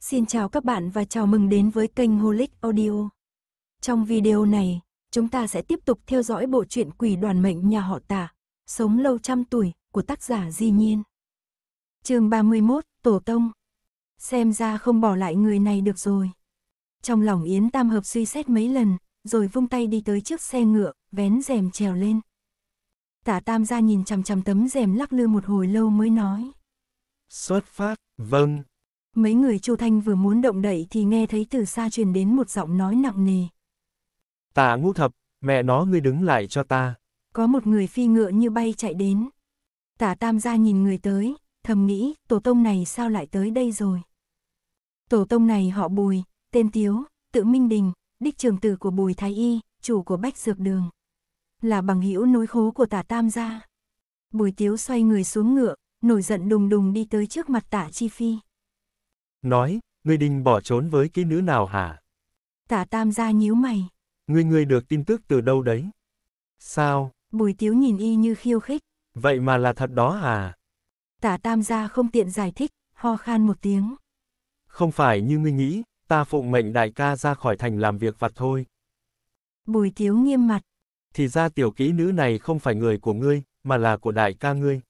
Xin chào các bạn và chào mừng đến với kênh Holic Audio. Trong video này, chúng ta sẽ tiếp tục theo dõi bộ truyện Quỷ đoàn mệnh nhà họ Tả, Sống lâu trăm tuổi của tác giả Di Nhiên. Chương 31, Tổ tông. Xem ra không bỏ lại người này được rồi. Trong lòng Yến Tam hợp suy xét mấy lần, rồi vung tay đi tới trước xe ngựa, vén rèm trèo lên. Tả Tam gia nhìn chằm chằm tấm rèm lắc lư một hồi lâu mới nói: "Xuất phát." "Vâng." mấy người Chu Thanh vừa muốn động đậy thì nghe thấy từ xa truyền đến một giọng nói nặng nề. Tả ngũ thập, mẹ nó ngươi đứng lại cho ta. Có một người phi ngựa như bay chạy đến. Tả tam gia nhìn người tới, thầm nghĩ, tổ tông này sao lại tới đây rồi. Tổ tông này họ Bùi, tên Tiếu, tự Minh Đình, đích trường tử của Bùi Thái Y, chủ của Bách Dược Đường. Là bằng hữu nối khố của tả tam gia. Bùi Tiếu xoay người xuống ngựa, nổi giận đùng đùng đi tới trước mặt tả Chi Phi nói, ngươi định bỏ trốn với kỹ nữ nào hả? Tả tam gia nhíu mày. Ngươi ngươi được tin tức từ đâu đấy? Sao? Bùi tiếu nhìn y như khiêu khích. Vậy mà là thật đó hả? Tả tam gia không tiện giải thích, ho khan một tiếng. Không phải như ngươi nghĩ, ta phụng mệnh đại ca ra khỏi thành làm việc vặt thôi. Bùi tiếu nghiêm mặt. Thì ra tiểu kỹ nữ này không phải người của ngươi, mà là của đại ca ngươi.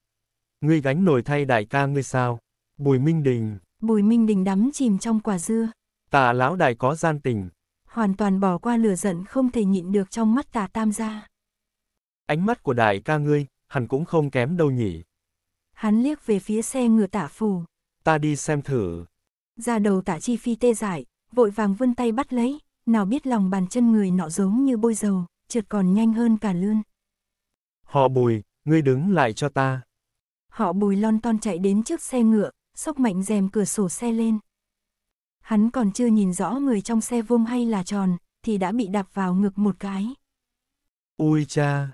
Ngươi gánh nổi thay đại ca ngươi sao? Bùi Minh Đình, Bùi Minh Đình đắm chìm trong quả dưa. Tà lão Đại có gian tình. Hoàn toàn bỏ qua lửa giận không thể nhịn được trong mắt tà tam gia. Ánh mắt của đại ca ngươi, hẳn cũng không kém đâu nhỉ. Hắn liếc về phía xe ngựa tả phù. Ta đi xem thử. Ra đầu tả chi phi tê dại, vội vàng vươn tay bắt lấy, nào biết lòng bàn chân người nọ giống như bôi dầu, trượt còn nhanh hơn cả lươn. Họ bùi, ngươi đứng lại cho ta. Họ bùi lon ton chạy đến trước xe ngựa, sốc mạnh rèm cửa sổ xe lên. Hắn còn chưa nhìn rõ người trong xe vuông hay là tròn, thì đã bị đạp vào ngực một cái. Ui cha!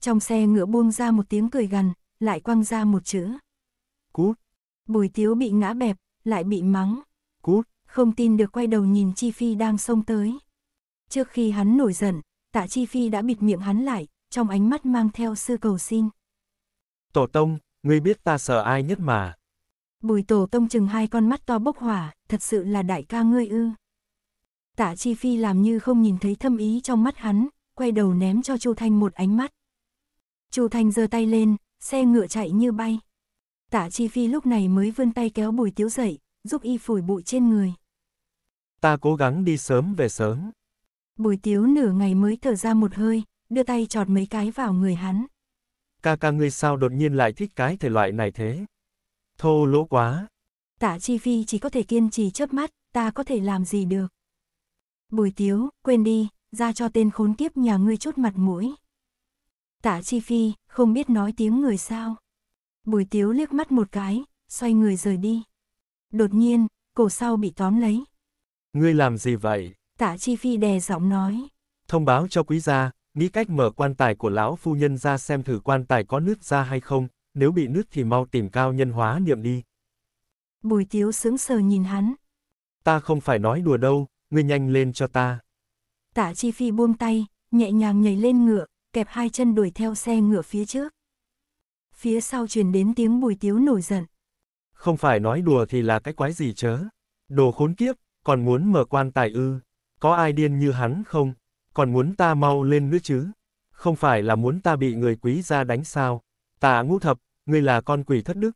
Trong xe ngựa buông ra một tiếng cười gằn, lại quăng ra một chữ. Cút! Bùi tiếu bị ngã bẹp, lại bị mắng. Cút! Không tin được quay đầu nhìn Chi Phi đang xông tới. Trước khi hắn nổi giận, tạ Chi Phi đã bịt miệng hắn lại, trong ánh mắt mang theo sư cầu xin. Tổ tông, ngươi biết ta sợ ai nhất mà. Bùi tổ tông chừng hai con mắt to bốc hỏa, thật sự là đại ca ngươi ư. Tạ Chi Phi làm như không nhìn thấy thâm ý trong mắt hắn, quay đầu ném cho Chu Thanh một ánh mắt. Chu Thanh giơ tay lên, xe ngựa chạy như bay. Tạ Chi Phi lúc này mới vươn tay kéo Bùi Tiếu dậy, giúp y phủi bụi trên người. Ta cố gắng đi sớm về sớm. Bùi Tiếu nửa ngày mới thở ra một hơi, đưa tay chọt mấy cái vào người hắn. Ca ca ngươi sao đột nhiên lại thích cái thể loại này thế? Thô lỗ quá. Tạ Chi Phi chỉ có thể kiên trì chớp mắt, ta có thể làm gì được. Bùi Tiếu, quên đi, ra cho tên khốn kiếp nhà ngươi chút mặt mũi. Tạ Chi Phi, không biết nói tiếng người sao. Bùi Tiếu liếc mắt một cái, xoay người rời đi. Đột nhiên, cổ sau bị tóm lấy. Ngươi làm gì vậy? Tạ Chi Phi đè giọng nói. Thông báo cho quý gia, nghĩ cách mở quan tài của lão phu nhân ra xem thử quan tài có nứt ra hay không, nếu bị nứt thì mau tìm cao nhân hóa niệm đi. Bùi tiếu sững sờ nhìn hắn. Ta không phải nói đùa đâu, ngươi nhanh lên cho ta. Tả chi phi buông tay, nhẹ nhàng nhảy lên ngựa, kẹp hai chân đuổi theo xe ngựa phía trước. Phía sau truyền đến tiếng bùi tiếu nổi giận. Không phải nói đùa thì là cái quái gì chớ. Đồ khốn kiếp, còn muốn mở quan tài ư. Có ai điên như hắn không? Còn muốn ta mau lên nữa chứ? Không phải là muốn ta bị người quý gia đánh sao? Tạ ngũ thập, ngươi là con quỷ thất đức.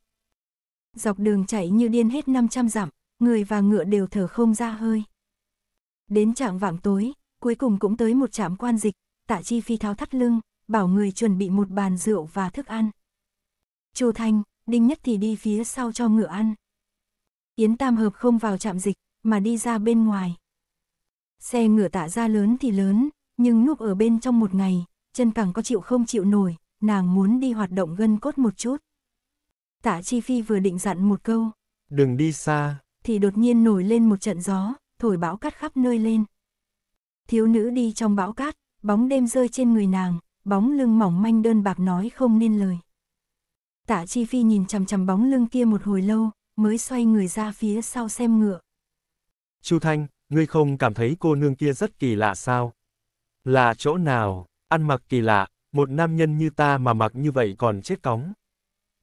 Dọc đường chạy như điên hết 500 dặm, người và ngựa đều thở không ra hơi. Đến trạng vạng tối, cuối cùng cũng tới một trạm quan dịch, tạ chi phi tháo thắt lưng, bảo người chuẩn bị một bàn rượu và thức ăn. Chu Thanh, Đinh Nhất thì đi phía sau cho ngựa ăn. Yến Tam Hợp không vào trạm dịch, mà đi ra bên ngoài. Xe ngựa tạ ra lớn thì lớn, nhưng núp ở bên trong một ngày, chân càng có chịu không chịu nổi, nàng muốn đi hoạt động gân cốt một chút. Tạ Chi Phi vừa định dặn một câu. Đừng đi xa. Thì đột nhiên nổi lên một trận gió, thổi bão cát khắp nơi lên. Thiếu nữ đi trong bão cát, bóng đêm rơi trên người nàng, bóng lưng mỏng manh đơn bạc nói không nên lời. Tạ Chi Phi nhìn chằm chằm bóng lưng kia một hồi lâu, mới xoay người ra phía sau xem ngựa. Chu Thanh, ngươi không cảm thấy cô nương kia rất kỳ lạ sao? Là chỗ nào, ăn mặc kỳ lạ, một nam nhân như ta mà mặc như vậy còn chết cóng.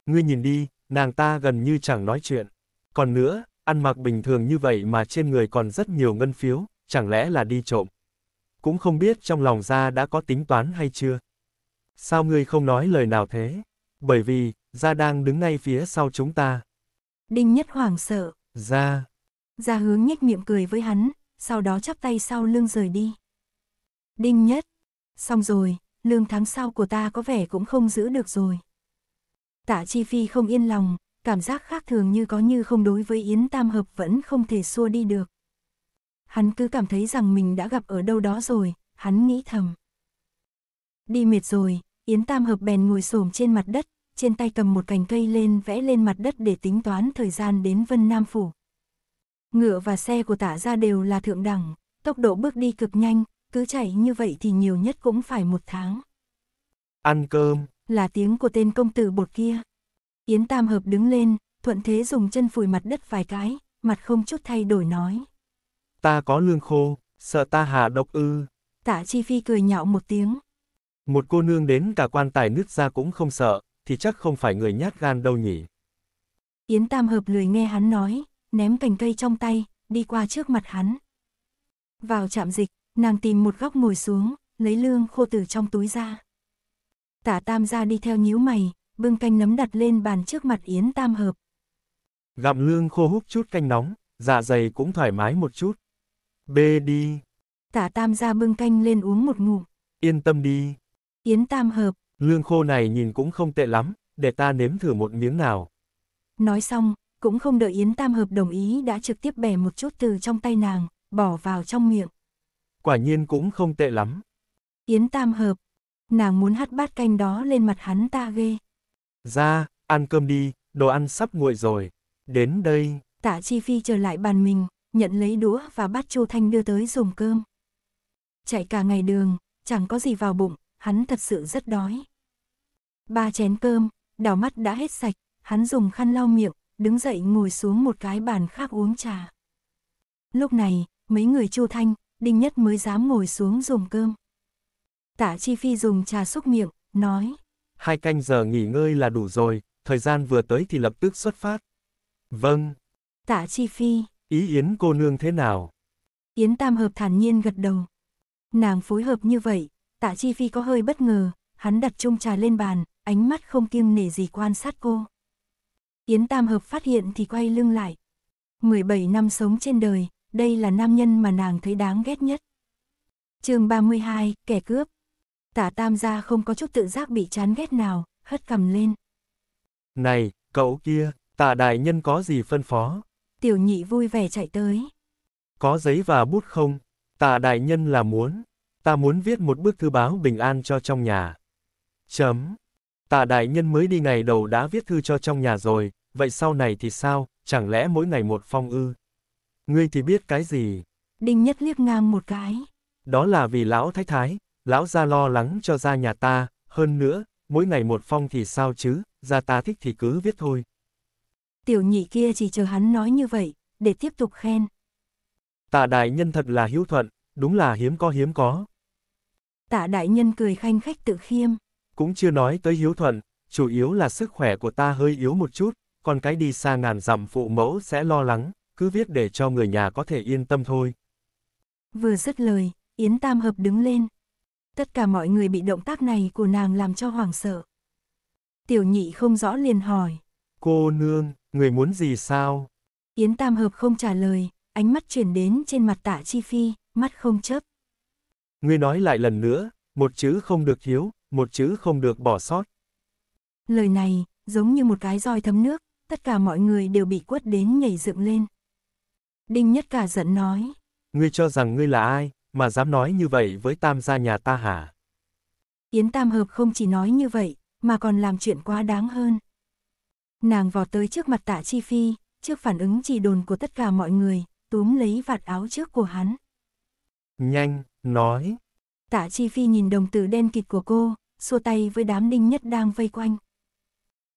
Ngươi nhìn đi, nàng ta gần như chẳng nói chuyện. Còn nữa, ăn mặc bình thường như vậy mà trên người còn rất nhiều ngân phiếu, chẳng lẽ là đi trộm. Cũng không biết trong lòng ra đã có tính toán hay chưa. Sao ngươi không nói lời nào thế? Bởi vì, ra đang đứng ngay phía sau chúng ta. Đinh nhất hoảng sợ. Ra. Ra hướng nhếch miệng cười với hắn, sau đó chắp tay sau lưng rời đi. Đinh nhất. Xong rồi, lương tháng sau của ta có vẻ cũng không giữ được rồi. Tạ Chi Phi không yên lòng, cảm giác khác thường như có như không đối với Yến Tam Hợp vẫn không thể xua đi được. Hắn cứ cảm thấy rằng mình đã gặp ở đâu đó rồi, hắn nghĩ thầm. Đi mệt rồi, Yến Tam Hợp bèn ngồi xổm trên mặt đất, trên tay cầm một cành cây lên vẽ lên mặt đất để tính toán thời gian đến Vân Nam Phủ. Ngựa và xe của tả ra đều là thượng đẳng, tốc độ bước đi cực nhanh, cứ chạy như vậy thì nhiều nhất cũng phải một tháng. Ăn cơm. Là tiếng của tên công tử bột kia. Yến Tam Hợp đứng lên, thuận thế dùng chân phủi mặt đất vài cái, mặt không chút thay đổi nói. Ta có lương khô, sợ ta hạ độc ư. Tạ Chi Phi cười nhạo một tiếng. Một cô nương đến cả quan tài nứt ra cũng không sợ, thì chắc không phải người nhát gan đâu nhỉ. Yến Tam Hợp lười nghe hắn nói, ném cành cây trong tay, đi qua trước mặt hắn. Vào chạm dịch, nàng tìm một góc ngồi xuống, lấy lương khô từ trong túi ra. Tả tam ra đi theo nhíu mày, bưng canh nấm đặt lên bàn trước mặt Yến tam hợp. Gặm lương khô hút chút canh nóng, dạ dày cũng thoải mái một chút. Bê đi. Tả tam ra bưng canh lên uống một ngụm. Yên tâm đi. Yến tam hợp. Lương khô này nhìn cũng không tệ lắm, để ta nếm thử một miếng nào. Nói xong, cũng không đợi Yến tam hợp đồng ý đã trực tiếp bẻ một chút từ trong tay nàng, bỏ vào trong miệng quả nhiên cũng không tệ lắm. Yến tam hợp, nàng muốn hắt bát canh đó lên mặt hắn ta ghê. Ra, ăn cơm đi, đồ ăn sắp nguội rồi. Đến đây. Tạ Chi Phi trở lại bàn mình, nhận lấy đũa và bắt Chu Thanh đưa tới dùng cơm. Chạy cả ngày đường, chẳng có gì vào bụng, hắn thật sự rất đói. Ba chén cơm, đảo mắt đã hết sạch, hắn dùng khăn lau miệng, đứng dậy ngồi xuống một cái bàn khác uống trà. Lúc này, mấy người Chu Thanh, Đinh Nhất mới dám ngồi xuống dùng cơm. Tả Chi Phi dùng trà xúc miệng, nói. Hai canh giờ nghỉ ngơi là đủ rồi, thời gian vừa tới thì lập tức xuất phát. Vâng. Tả Chi Phi. Ý Yến cô nương thế nào? Yến Tam Hợp thản nhiên gật đầu. Nàng phối hợp như vậy, Tạ Chi Phi có hơi bất ngờ, hắn đặt chung trà lên bàn, ánh mắt không kiêng nể gì quan sát cô. Yến Tam Hợp phát hiện thì quay lưng lại. 17 năm sống trên đời, đây là nam nhân mà nàng thấy đáng ghét nhất. chương 32, kẻ cướp. Tả tam gia không có chút tự giác bị chán ghét nào, hất cầm lên. Này, cậu kia, tả đại nhân có gì phân phó? Tiểu nhị vui vẻ chạy tới. Có giấy và bút không? Tả đại nhân là muốn. Ta muốn viết một bức thư báo bình an cho trong nhà. Chấm. Tả đại nhân mới đi ngày đầu đã viết thư cho trong nhà rồi, vậy sau này thì sao, chẳng lẽ mỗi ngày một phong ư? Ngươi thì biết cái gì? Đinh Nhất liếc ngang một cái. Đó là vì lão thái thái, lão ra lo lắng cho ra nhà ta, hơn nữa, mỗi ngày một phong thì sao chứ, ra ta thích thì cứ viết thôi. Tiểu nhị kia chỉ chờ hắn nói như vậy, để tiếp tục khen. Tạ đại nhân thật là hiếu thuận, đúng là hiếm có hiếm có. Tạ đại nhân cười khanh khách tự khiêm. Cũng chưa nói tới hiếu thuận, chủ yếu là sức khỏe của ta hơi yếu một chút, còn cái đi xa ngàn dặm phụ mẫu sẽ lo lắng cứ viết để cho người nhà có thể yên tâm thôi. Vừa dứt lời, Yến Tam Hợp đứng lên. Tất cả mọi người bị động tác này của nàng làm cho hoảng sợ. Tiểu nhị không rõ liền hỏi. Cô nương, người muốn gì sao? Yến Tam Hợp không trả lời, ánh mắt chuyển đến trên mặt tạ chi phi, mắt không chớp. Ngươi nói lại lần nữa, một chữ không được thiếu, một chữ không được bỏ sót. Lời này, giống như một cái roi thấm nước, tất cả mọi người đều bị quất đến nhảy dựng lên. Đinh Nhất Cả giận nói. Ngươi cho rằng ngươi là ai, mà dám nói như vậy với tam gia nhà ta hả? Yến Tam Hợp không chỉ nói như vậy, mà còn làm chuyện quá đáng hơn. Nàng vọt tới trước mặt tạ Chi Phi, trước phản ứng chỉ đồn của tất cả mọi người, túm lấy vạt áo trước của hắn. Nhanh, nói. Tạ Chi Phi nhìn đồng tử đen kịt của cô, xua tay với đám đinh nhất đang vây quanh.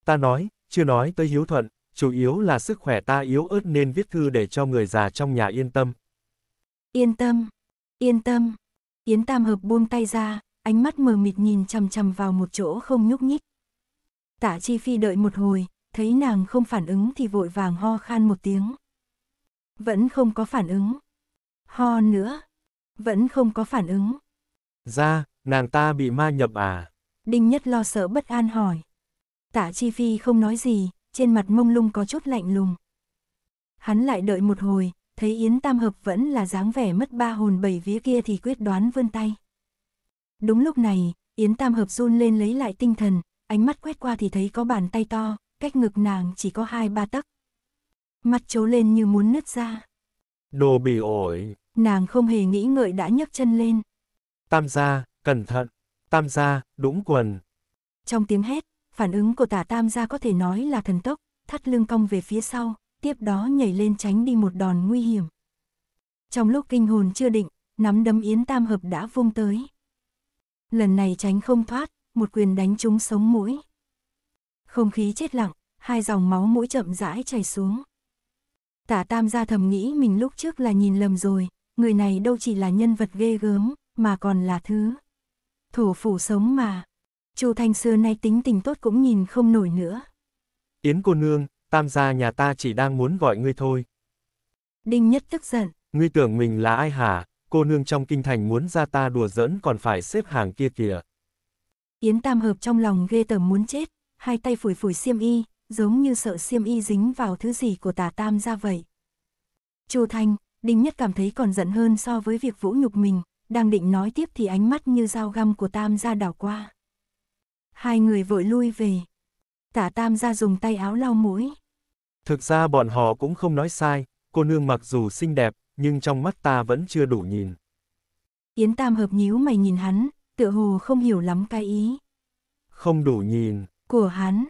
Ta nói, chưa nói tới hiếu thuận, chủ yếu là sức khỏe ta yếu ớt nên viết thư để cho người già trong nhà yên tâm. Yên tâm, yên tâm. Yến Tam Hợp buông tay ra, ánh mắt mờ mịt nhìn chằm chằm vào một chỗ không nhúc nhích. Tả Chi Phi đợi một hồi, thấy nàng không phản ứng thì vội vàng ho khan một tiếng. Vẫn không có phản ứng. Ho nữa. Vẫn không có phản ứng. Ra, nàng ta bị ma nhập à? Đinh Nhất lo sợ bất an hỏi. Tả Chi Phi không nói gì, trên mặt mông lung có chút lạnh lùng. Hắn lại đợi một hồi, thấy Yến Tam Hợp vẫn là dáng vẻ mất ba hồn bảy vía kia thì quyết đoán vươn tay. Đúng lúc này, Yến Tam Hợp run lên lấy lại tinh thần, ánh mắt quét qua thì thấy có bàn tay to, cách ngực nàng chỉ có hai ba tấc. Mặt trấu lên như muốn nứt ra. Đồ bị ổi. Nàng không hề nghĩ ngợi đã nhấc chân lên. Tam gia, cẩn thận. Tam gia, đũng quần. Trong tiếng hét, phản ứng của tả tam gia có thể nói là thần tốc, thắt lưng cong về phía sau, tiếp đó nhảy lên tránh đi một đòn nguy hiểm. Trong lúc kinh hồn chưa định, nắm đấm yến tam hợp đã vung tới. Lần này tránh không thoát, một quyền đánh trúng sống mũi. Không khí chết lặng, hai dòng máu mũi chậm rãi chảy xuống. Tả tam gia thầm nghĩ mình lúc trước là nhìn lầm rồi, người này đâu chỉ là nhân vật ghê gớm, mà còn là thứ. Thủ phủ sống mà. Chu Thanh xưa nay tính tình tốt cũng nhìn không nổi nữa. Yến cô nương, tam gia nhà ta chỉ đang muốn gọi ngươi thôi. Đinh Nhất tức giận. Ngươi tưởng mình là ai hả, cô nương trong kinh thành muốn ra ta đùa giỡn còn phải xếp hàng kia kìa. Yến Tam hợp trong lòng ghê tởm muốn chết, hai tay phủi phủi xiêm y, giống như sợ xiêm y dính vào thứ gì của tà Tam ra vậy. Chu Thanh, Đinh Nhất cảm thấy còn giận hơn so với việc vũ nhục mình, đang định nói tiếp thì ánh mắt như dao găm của Tam ra đảo qua. Hai người vội lui về. Tả tam ra dùng tay áo lau mũi. Thực ra bọn họ cũng không nói sai, cô nương mặc dù xinh đẹp, nhưng trong mắt ta vẫn chưa đủ nhìn. Yến Tam hợp nhíu mày nhìn hắn, tựa hồ không hiểu lắm cái ý. Không đủ nhìn. Của hắn.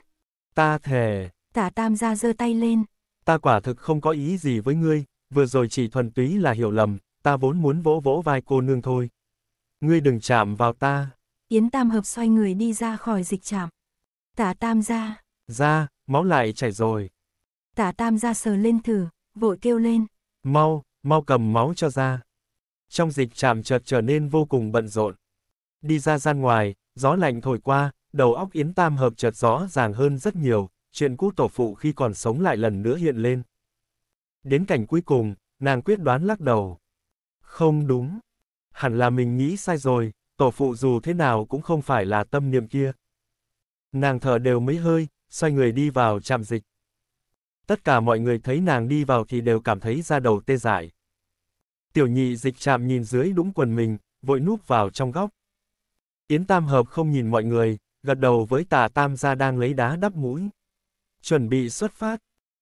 Ta thề. Tả Tam ra giơ tay lên. Ta quả thực không có ý gì với ngươi, vừa rồi chỉ thuần túy là hiểu lầm, ta vốn muốn vỗ vỗ vai cô nương thôi. Ngươi đừng chạm vào ta. Yến Tam Hợp xoay người đi ra khỏi dịch trạm. Tả Tam ra. Ra, máu lại chảy rồi. Tả Tam ra sờ lên thử, vội kêu lên. Mau, mau cầm máu cho ra. Trong dịch trạm chợt trở nên vô cùng bận rộn. Đi ra gian ngoài, gió lạnh thổi qua, đầu óc Yến Tam Hợp chợt rõ ràng hơn rất nhiều, chuyện cũ tổ phụ khi còn sống lại lần nữa hiện lên. Đến cảnh cuối cùng, nàng quyết đoán lắc đầu. Không đúng. Hẳn là mình nghĩ sai rồi, tổ phụ dù thế nào cũng không phải là tâm niệm kia. Nàng thở đều mấy hơi, xoay người đi vào trạm dịch. Tất cả mọi người thấy nàng đi vào thì đều cảm thấy da đầu tê dại. Tiểu nhị dịch chạm nhìn dưới đũng quần mình, vội núp vào trong góc. Yến Tam Hợp không nhìn mọi người, gật đầu với tả Tam gia đang lấy đá đắp mũi. Chuẩn bị xuất phát.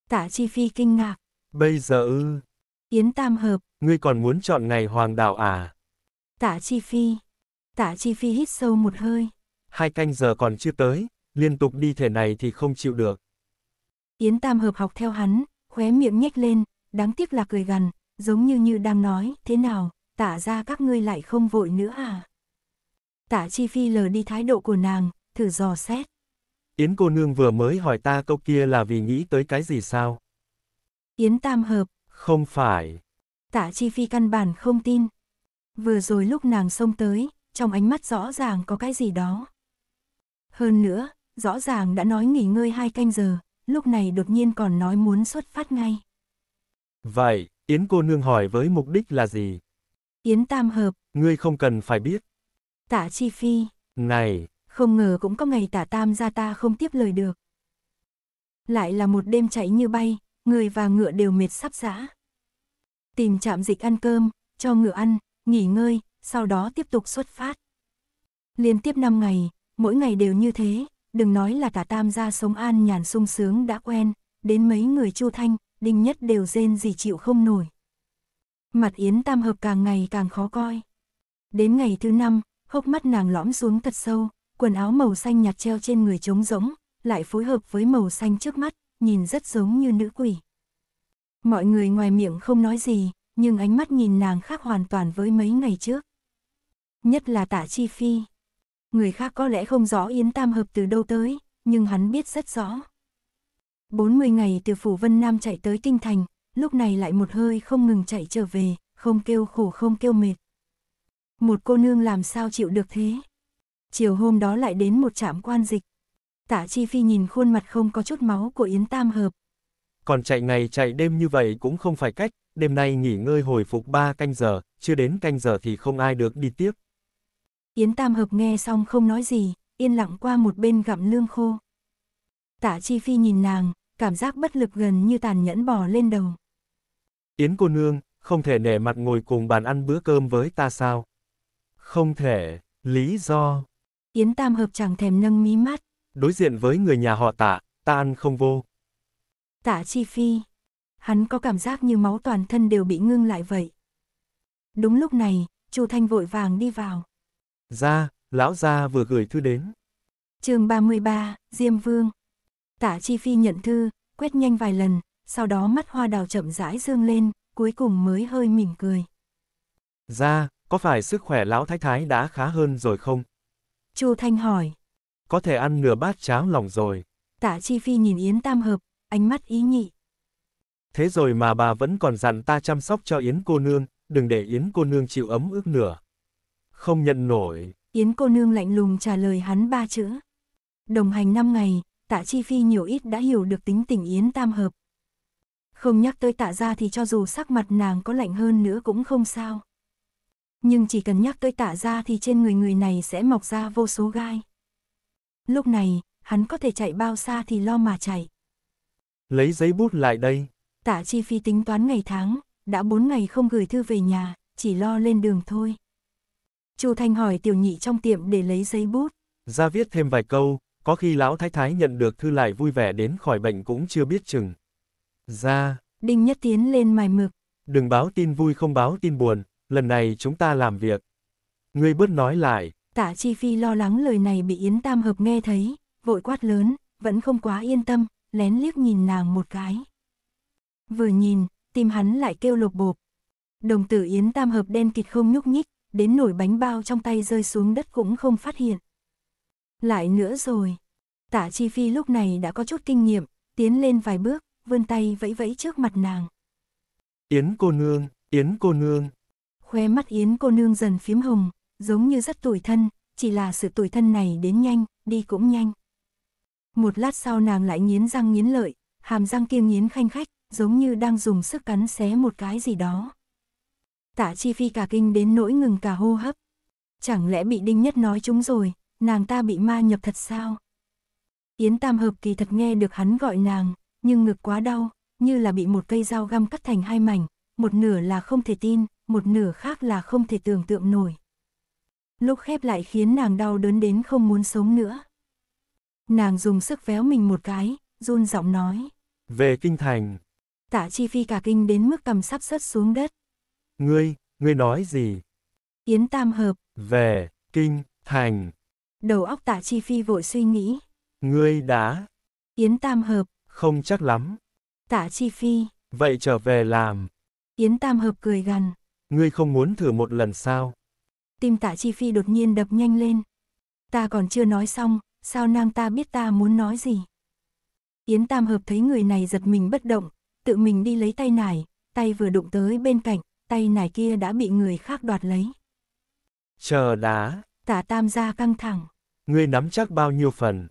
tạ Chi Phi kinh ngạc. Bây giờ ư. Yến Tam Hợp. Ngươi còn muốn chọn ngày hoàng đạo à? tạ Chi Phi. Tạ Chi Phi hít sâu một hơi. Hai canh giờ còn chưa tới, liên tục đi thể này thì không chịu được. Yến Tam Hợp học theo hắn, khóe miệng nhếch lên, đáng tiếc là cười gằn, giống như như đang nói, thế nào, Tạ ra các ngươi lại không vội nữa à? Tạ Chi Phi lờ đi thái độ của nàng, thử dò xét. Yến cô nương vừa mới hỏi ta câu kia là vì nghĩ tới cái gì sao? Yến Tam Hợp. Không phải. Tạ Chi Phi căn bản không tin. Vừa rồi lúc nàng xông tới, trong ánh mắt rõ ràng có cái gì đó. Hơn nữa, rõ ràng đã nói nghỉ ngơi hai canh giờ, lúc này đột nhiên còn nói muốn xuất phát ngay. Vậy, Yến cô nương hỏi với mục đích là gì? Yến tam hợp. Ngươi không cần phải biết. Tạ chi phi. Này. Không ngờ cũng có ngày tả tam ra ta không tiếp lời được. Lại là một đêm chạy như bay, người và ngựa đều mệt sắp dã Tìm trạm dịch ăn cơm, cho ngựa ăn, nghỉ ngơi, sau đó tiếp tục xuất phát. Liên tiếp 5 ngày, mỗi ngày đều như thế, đừng nói là cả tam gia sống an nhàn sung sướng đã quen, đến mấy người Chu Thanh, Đinh Nhất đều rên gì chịu không nổi. Mặt Yến Tam Hợp càng ngày càng khó coi. Đến ngày thứ năm, hốc mắt nàng lõm xuống thật sâu, quần áo màu xanh nhạt treo trên người trống rỗng, lại phối hợp với màu xanh trước mắt, nhìn rất giống như nữ quỷ. Mọi người ngoài miệng không nói gì, nhưng ánh mắt nhìn nàng khác hoàn toàn với mấy ngày trước nhất là tạ Chi Phi. Người khác có lẽ không rõ Yến Tam Hợp từ đâu tới, nhưng hắn biết rất rõ. 40 ngày từ Phủ Vân Nam chạy tới Kinh Thành, lúc này lại một hơi không ngừng chạy trở về, không kêu khổ không kêu mệt. Một cô nương làm sao chịu được thế? Chiều hôm đó lại đến một trạm quan dịch. Tả Chi Phi nhìn khuôn mặt không có chút máu của Yến Tam Hợp. Còn chạy ngày chạy đêm như vậy cũng không phải cách, đêm nay nghỉ ngơi hồi phục 3 canh giờ, chưa đến canh giờ thì không ai được đi tiếp. Yến Tam Hợp nghe xong không nói gì, yên lặng qua một bên gặm lương khô. Tả Chi Phi nhìn nàng, cảm giác bất lực gần như tàn nhẫn bỏ lên đầu. Yến cô nương, không thể nể mặt ngồi cùng bàn ăn bữa cơm với ta sao? Không thể, lý do. Yến Tam Hợp chẳng thèm nâng mí mắt. Đối diện với người nhà họ tạ, ta ăn không vô. Tạ Chi Phi. Hắn có cảm giác như máu toàn thân đều bị ngưng lại vậy. Đúng lúc này, Chu Thanh vội vàng đi vào. Ra, lão gia vừa gửi thư đến. chương 33, Diêm Vương. Tả Chi Phi nhận thư, quét nhanh vài lần, sau đó mắt hoa đào chậm rãi dương lên, cuối cùng mới hơi mỉm cười. Ra, có phải sức khỏe lão thái thái đã khá hơn rồi không? Chu Thanh hỏi. Có thể ăn nửa bát cháo lòng rồi. Tả Chi Phi nhìn Yến Tam Hợp, ánh mắt ý nhị. Thế rồi mà bà vẫn còn dặn ta chăm sóc cho Yến cô nương, đừng để Yến cô nương chịu ấm ức nửa không nhận nổi. Yến cô nương lạnh lùng trả lời hắn ba chữ. Đồng hành năm ngày, tạ chi phi nhiều ít đã hiểu được tính tình Yến tam hợp. Không nhắc tới tạ ra thì cho dù sắc mặt nàng có lạnh hơn nữa cũng không sao. Nhưng chỉ cần nhắc tới tạ ra thì trên người người này sẽ mọc ra vô số gai. Lúc này, hắn có thể chạy bao xa thì lo mà chạy. Lấy giấy bút lại đây. Tạ chi phi tính toán ngày tháng, đã bốn ngày không gửi thư về nhà, chỉ lo lên đường thôi. Chu Thanh hỏi tiểu nhị trong tiệm để lấy giấy bút. Ra viết thêm vài câu, có khi lão thái thái nhận được thư lại vui vẻ đến khỏi bệnh cũng chưa biết chừng. Ra. Đinh Nhất Tiến lên mài mực. Đừng báo tin vui không báo tin buồn, lần này chúng ta làm việc. Ngươi bớt nói lại. Tạ Chi Phi lo lắng lời này bị Yến Tam Hợp nghe thấy, vội quát lớn, vẫn không quá yên tâm, lén liếc nhìn nàng một cái. Vừa nhìn, tim hắn lại kêu lột bộp. Đồng tử Yến Tam Hợp đen kịt không nhúc nhích, đến nổi bánh bao trong tay rơi xuống đất cũng không phát hiện. Lại nữa rồi, tả chi phi lúc này đã có chút kinh nghiệm, tiến lên vài bước, vươn tay vẫy vẫy trước mặt nàng. Yến cô nương, Yến cô nương. Khoe mắt Yến cô nương dần phím hồng, giống như rất tuổi thân, chỉ là sự tuổi thân này đến nhanh, đi cũng nhanh. Một lát sau nàng lại nghiến răng nghiến lợi, hàm răng kia nghiến khanh khách, giống như đang dùng sức cắn xé một cái gì đó. Tạ Chi Phi cả kinh đến nỗi ngừng cả hô hấp. Chẳng lẽ bị Đinh Nhất nói chúng rồi, nàng ta bị ma nhập thật sao? Yến Tam Hợp kỳ thật nghe được hắn gọi nàng, nhưng ngực quá đau, như là bị một cây dao găm cắt thành hai mảnh, một nửa là không thể tin, một nửa khác là không thể tưởng tượng nổi. Lúc khép lại khiến nàng đau đớn đến không muốn sống nữa. Nàng dùng sức véo mình một cái, run giọng nói. Về kinh thành. Tạ Chi Phi cả kinh đến mức cầm sắp sất xuống đất. Ngươi, ngươi nói gì? Yến Tam Hợp. Về, kinh, thành. Đầu óc tạ chi phi vội suy nghĩ. Ngươi đã. Yến Tam Hợp. Không chắc lắm. Tạ chi phi. Vậy trở về làm. Yến Tam Hợp cười gằn. Ngươi không muốn thử một lần sao? Tim tạ chi phi đột nhiên đập nhanh lên. Ta còn chưa nói xong, sao nàng ta biết ta muốn nói gì? Yến Tam Hợp thấy người này giật mình bất động, tự mình đi lấy tay nải, tay vừa đụng tới bên cạnh, tay nải kia đã bị người khác đoạt lấy. Chờ đã. Tả tam gia căng thẳng. Ngươi nắm chắc bao nhiêu phần?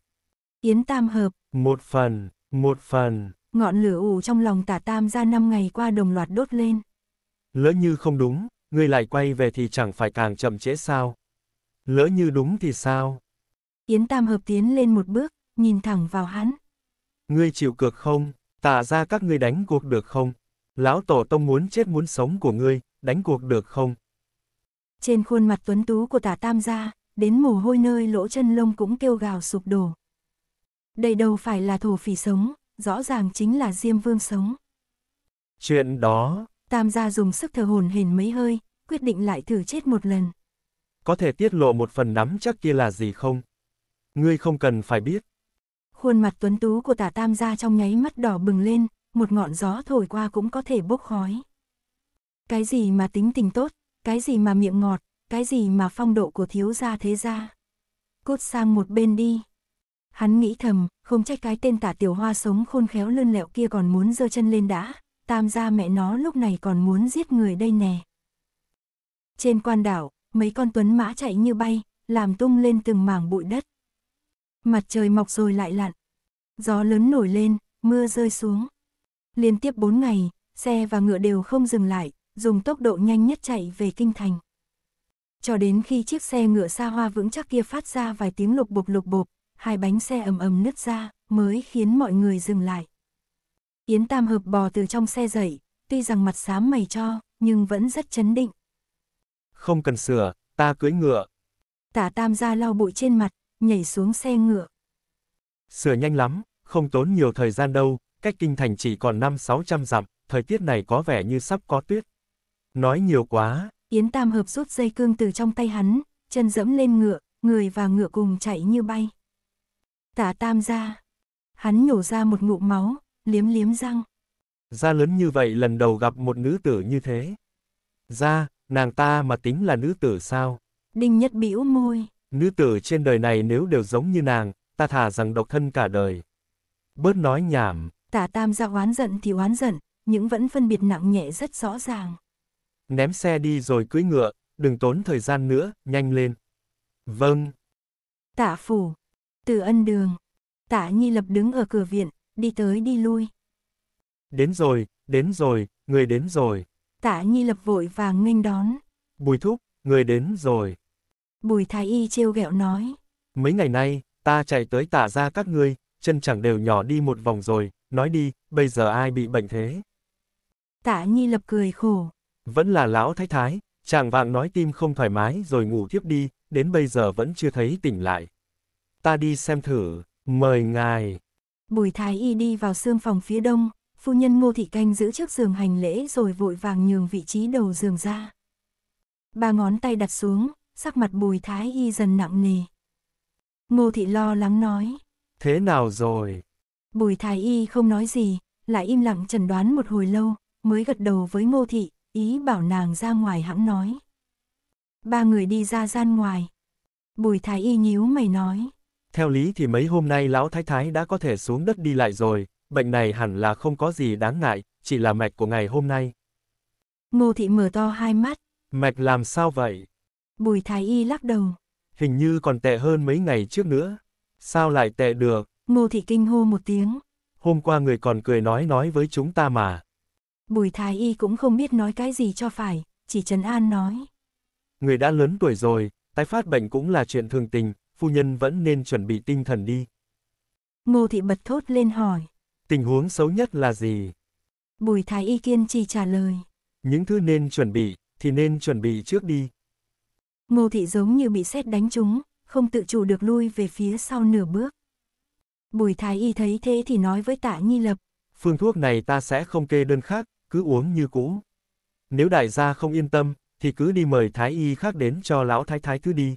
Yến tam hợp. Một phần, một phần. Ngọn lửa ủ trong lòng tả tam gia năm ngày qua đồng loạt đốt lên. Lỡ như không đúng, ngươi lại quay về thì chẳng phải càng chậm trễ sao? Lỡ như đúng thì sao? Yến tam hợp tiến lên một bước, nhìn thẳng vào hắn. Ngươi chịu cược không? Tả ra các ngươi đánh cuộc được không? Lão Tổ Tông muốn chết muốn sống của ngươi, đánh cuộc được không? Trên khuôn mặt tuấn tú của tà tam gia, đến mồ hôi nơi lỗ chân lông cũng kêu gào sụp đổ. Đây đâu phải là thổ phỉ sống, rõ ràng chính là Diêm Vương sống. Chuyện đó... Tam gia dùng sức thờ hồn hển mấy hơi, quyết định lại thử chết một lần. Có thể tiết lộ một phần nắm chắc kia là gì không? Ngươi không cần phải biết. Khuôn mặt tuấn tú của tà tam gia trong nháy mắt đỏ bừng lên, một ngọn gió thổi qua cũng có thể bốc khói. Cái gì mà tính tình tốt, cái gì mà miệng ngọt, cái gì mà phong độ của thiếu gia thế gia. Cút sang một bên đi. Hắn nghĩ thầm, không trách cái tên tả tiểu hoa sống khôn khéo lươn lẹo kia còn muốn giơ chân lên đã, tam gia mẹ nó lúc này còn muốn giết người đây nè. Trên quan đảo, mấy con tuấn mã chạy như bay, làm tung lên từng mảng bụi đất. Mặt trời mọc rồi lại lặn. Gió lớn nổi lên, mưa rơi xuống. Liên tiếp 4 ngày, xe và ngựa đều không dừng lại, dùng tốc độ nhanh nhất chạy về kinh thành. Cho đến khi chiếc xe ngựa xa hoa vững chắc kia phát ra vài tiếng lục bục lục bục, hai bánh xe ầm ầm nứt ra, mới khiến mọi người dừng lại. Yến Tam Hợp bò từ trong xe dậy, tuy rằng mặt xám mày cho, nhưng vẫn rất chấn định. Không cần sửa, ta cưỡi ngựa. Tả Tam ra lau bụi trên mặt, nhảy xuống xe ngựa. Sửa nhanh lắm, không tốn nhiều thời gian đâu cách kinh thành chỉ còn 5-600 dặm, thời tiết này có vẻ như sắp có tuyết. Nói nhiều quá. Yến Tam Hợp rút dây cương từ trong tay hắn, chân dẫm lên ngựa, người và ngựa cùng chạy như bay. Tả Tam ra. Hắn nhổ ra một ngụm máu, liếm liếm răng. Ra lớn như vậy lần đầu gặp một nữ tử như thế. Ra, nàng ta mà tính là nữ tử sao? Đinh Nhất bĩu môi. Nữ tử trên đời này nếu đều giống như nàng, ta thả rằng độc thân cả đời. Bớt nói nhảm, Tả tam ra oán giận thì oán giận, nhưng vẫn phân biệt nặng nhẹ rất rõ ràng. Ném xe đi rồi cưỡi ngựa, đừng tốn thời gian nữa, nhanh lên. Vâng. Tả phủ. Từ ân đường. Tả nhi lập đứng ở cửa viện, đi tới đi lui. Đến rồi, đến rồi, người đến rồi. Tả nhi lập vội vàng nghênh đón. Bùi thúc, người đến rồi. Bùi thái y trêu ghẹo nói. Mấy ngày nay, ta chạy tới tả ra các ngươi, chân chẳng đều nhỏ đi một vòng rồi, nói đi, bây giờ ai bị bệnh thế? Tạ Nhi Lập cười khổ. Vẫn là lão thái thái, chàng vàng nói tim không thoải mái rồi ngủ tiếp đi, đến bây giờ vẫn chưa thấy tỉnh lại. Ta đi xem thử, mời ngài. Bùi thái y đi vào xương phòng phía đông, phu nhân ngô thị canh giữ trước giường hành lễ rồi vội vàng nhường vị trí đầu giường ra. Ba ngón tay đặt xuống, sắc mặt bùi thái y dần nặng nề. Ngô thị lo lắng nói. Thế nào rồi? Bùi thái y không nói gì, lại im lặng trần đoán một hồi lâu, mới gật đầu với ngô thị, ý bảo nàng ra ngoài hãng nói. Ba người đi ra gian ngoài. Bùi thái y nhíu mày nói. Theo lý thì mấy hôm nay lão thái thái đã có thể xuống đất đi lại rồi, bệnh này hẳn là không có gì đáng ngại, chỉ là mạch của ngày hôm nay. Ngô thị mở to hai mắt. Mạch làm sao vậy? Bùi thái y lắc đầu. Hình như còn tệ hơn mấy ngày trước nữa. Sao lại tệ được? Ngô Thị Kinh hô một tiếng. Hôm qua người còn cười nói nói với chúng ta mà. Bùi Thái Y cũng không biết nói cái gì cho phải, chỉ Trần An nói. Người đã lớn tuổi rồi, tái phát bệnh cũng là chuyện thường tình, phu nhân vẫn nên chuẩn bị tinh thần đi. Ngô Thị bật thốt lên hỏi. Tình huống xấu nhất là gì? Bùi Thái Y kiên trì trả lời. Những thứ nên chuẩn bị, thì nên chuẩn bị trước đi. Ngô Thị giống như bị sét đánh trúng, không tự chủ được lui về phía sau nửa bước. Bùi thái y thấy thế thì nói với tạ nhi lập. Phương thuốc này ta sẽ không kê đơn khác, cứ uống như cũ. Nếu đại gia không yên tâm, thì cứ đi mời thái y khác đến cho lão thái thái cứ đi.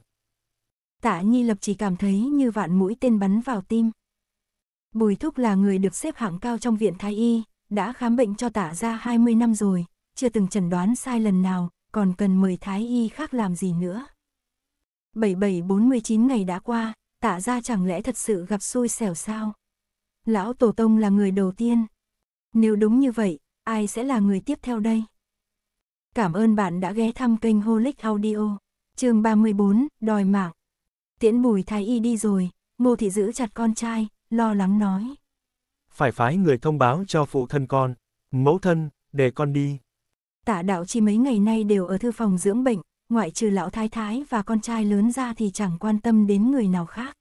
Tạ nhi lập chỉ cảm thấy như vạn mũi tên bắn vào tim. Bùi thúc là người được xếp hạng cao trong viện thái y, đã khám bệnh cho tạ ra 20 năm rồi, chưa từng chẩn đoán sai lần nào, còn cần mời thái y khác làm gì nữa. 7749 ngày đã qua, tạ ra chẳng lẽ thật sự gặp xui xẻo sao? Lão Tổ Tông là người đầu tiên. Nếu đúng như vậy, ai sẽ là người tiếp theo đây? Cảm ơn bạn đã ghé thăm kênh Holic Audio. chương 34, đòi mạng. Tiễn bùi thái y đi rồi, ngô thị giữ chặt con trai, lo lắng nói. Phải phái người thông báo cho phụ thân con, mẫu thân, để con đi. Tạ đạo chi mấy ngày nay đều ở thư phòng dưỡng bệnh, ngoại trừ lão thái thái và con trai lớn ra thì chẳng quan tâm đến người nào khác.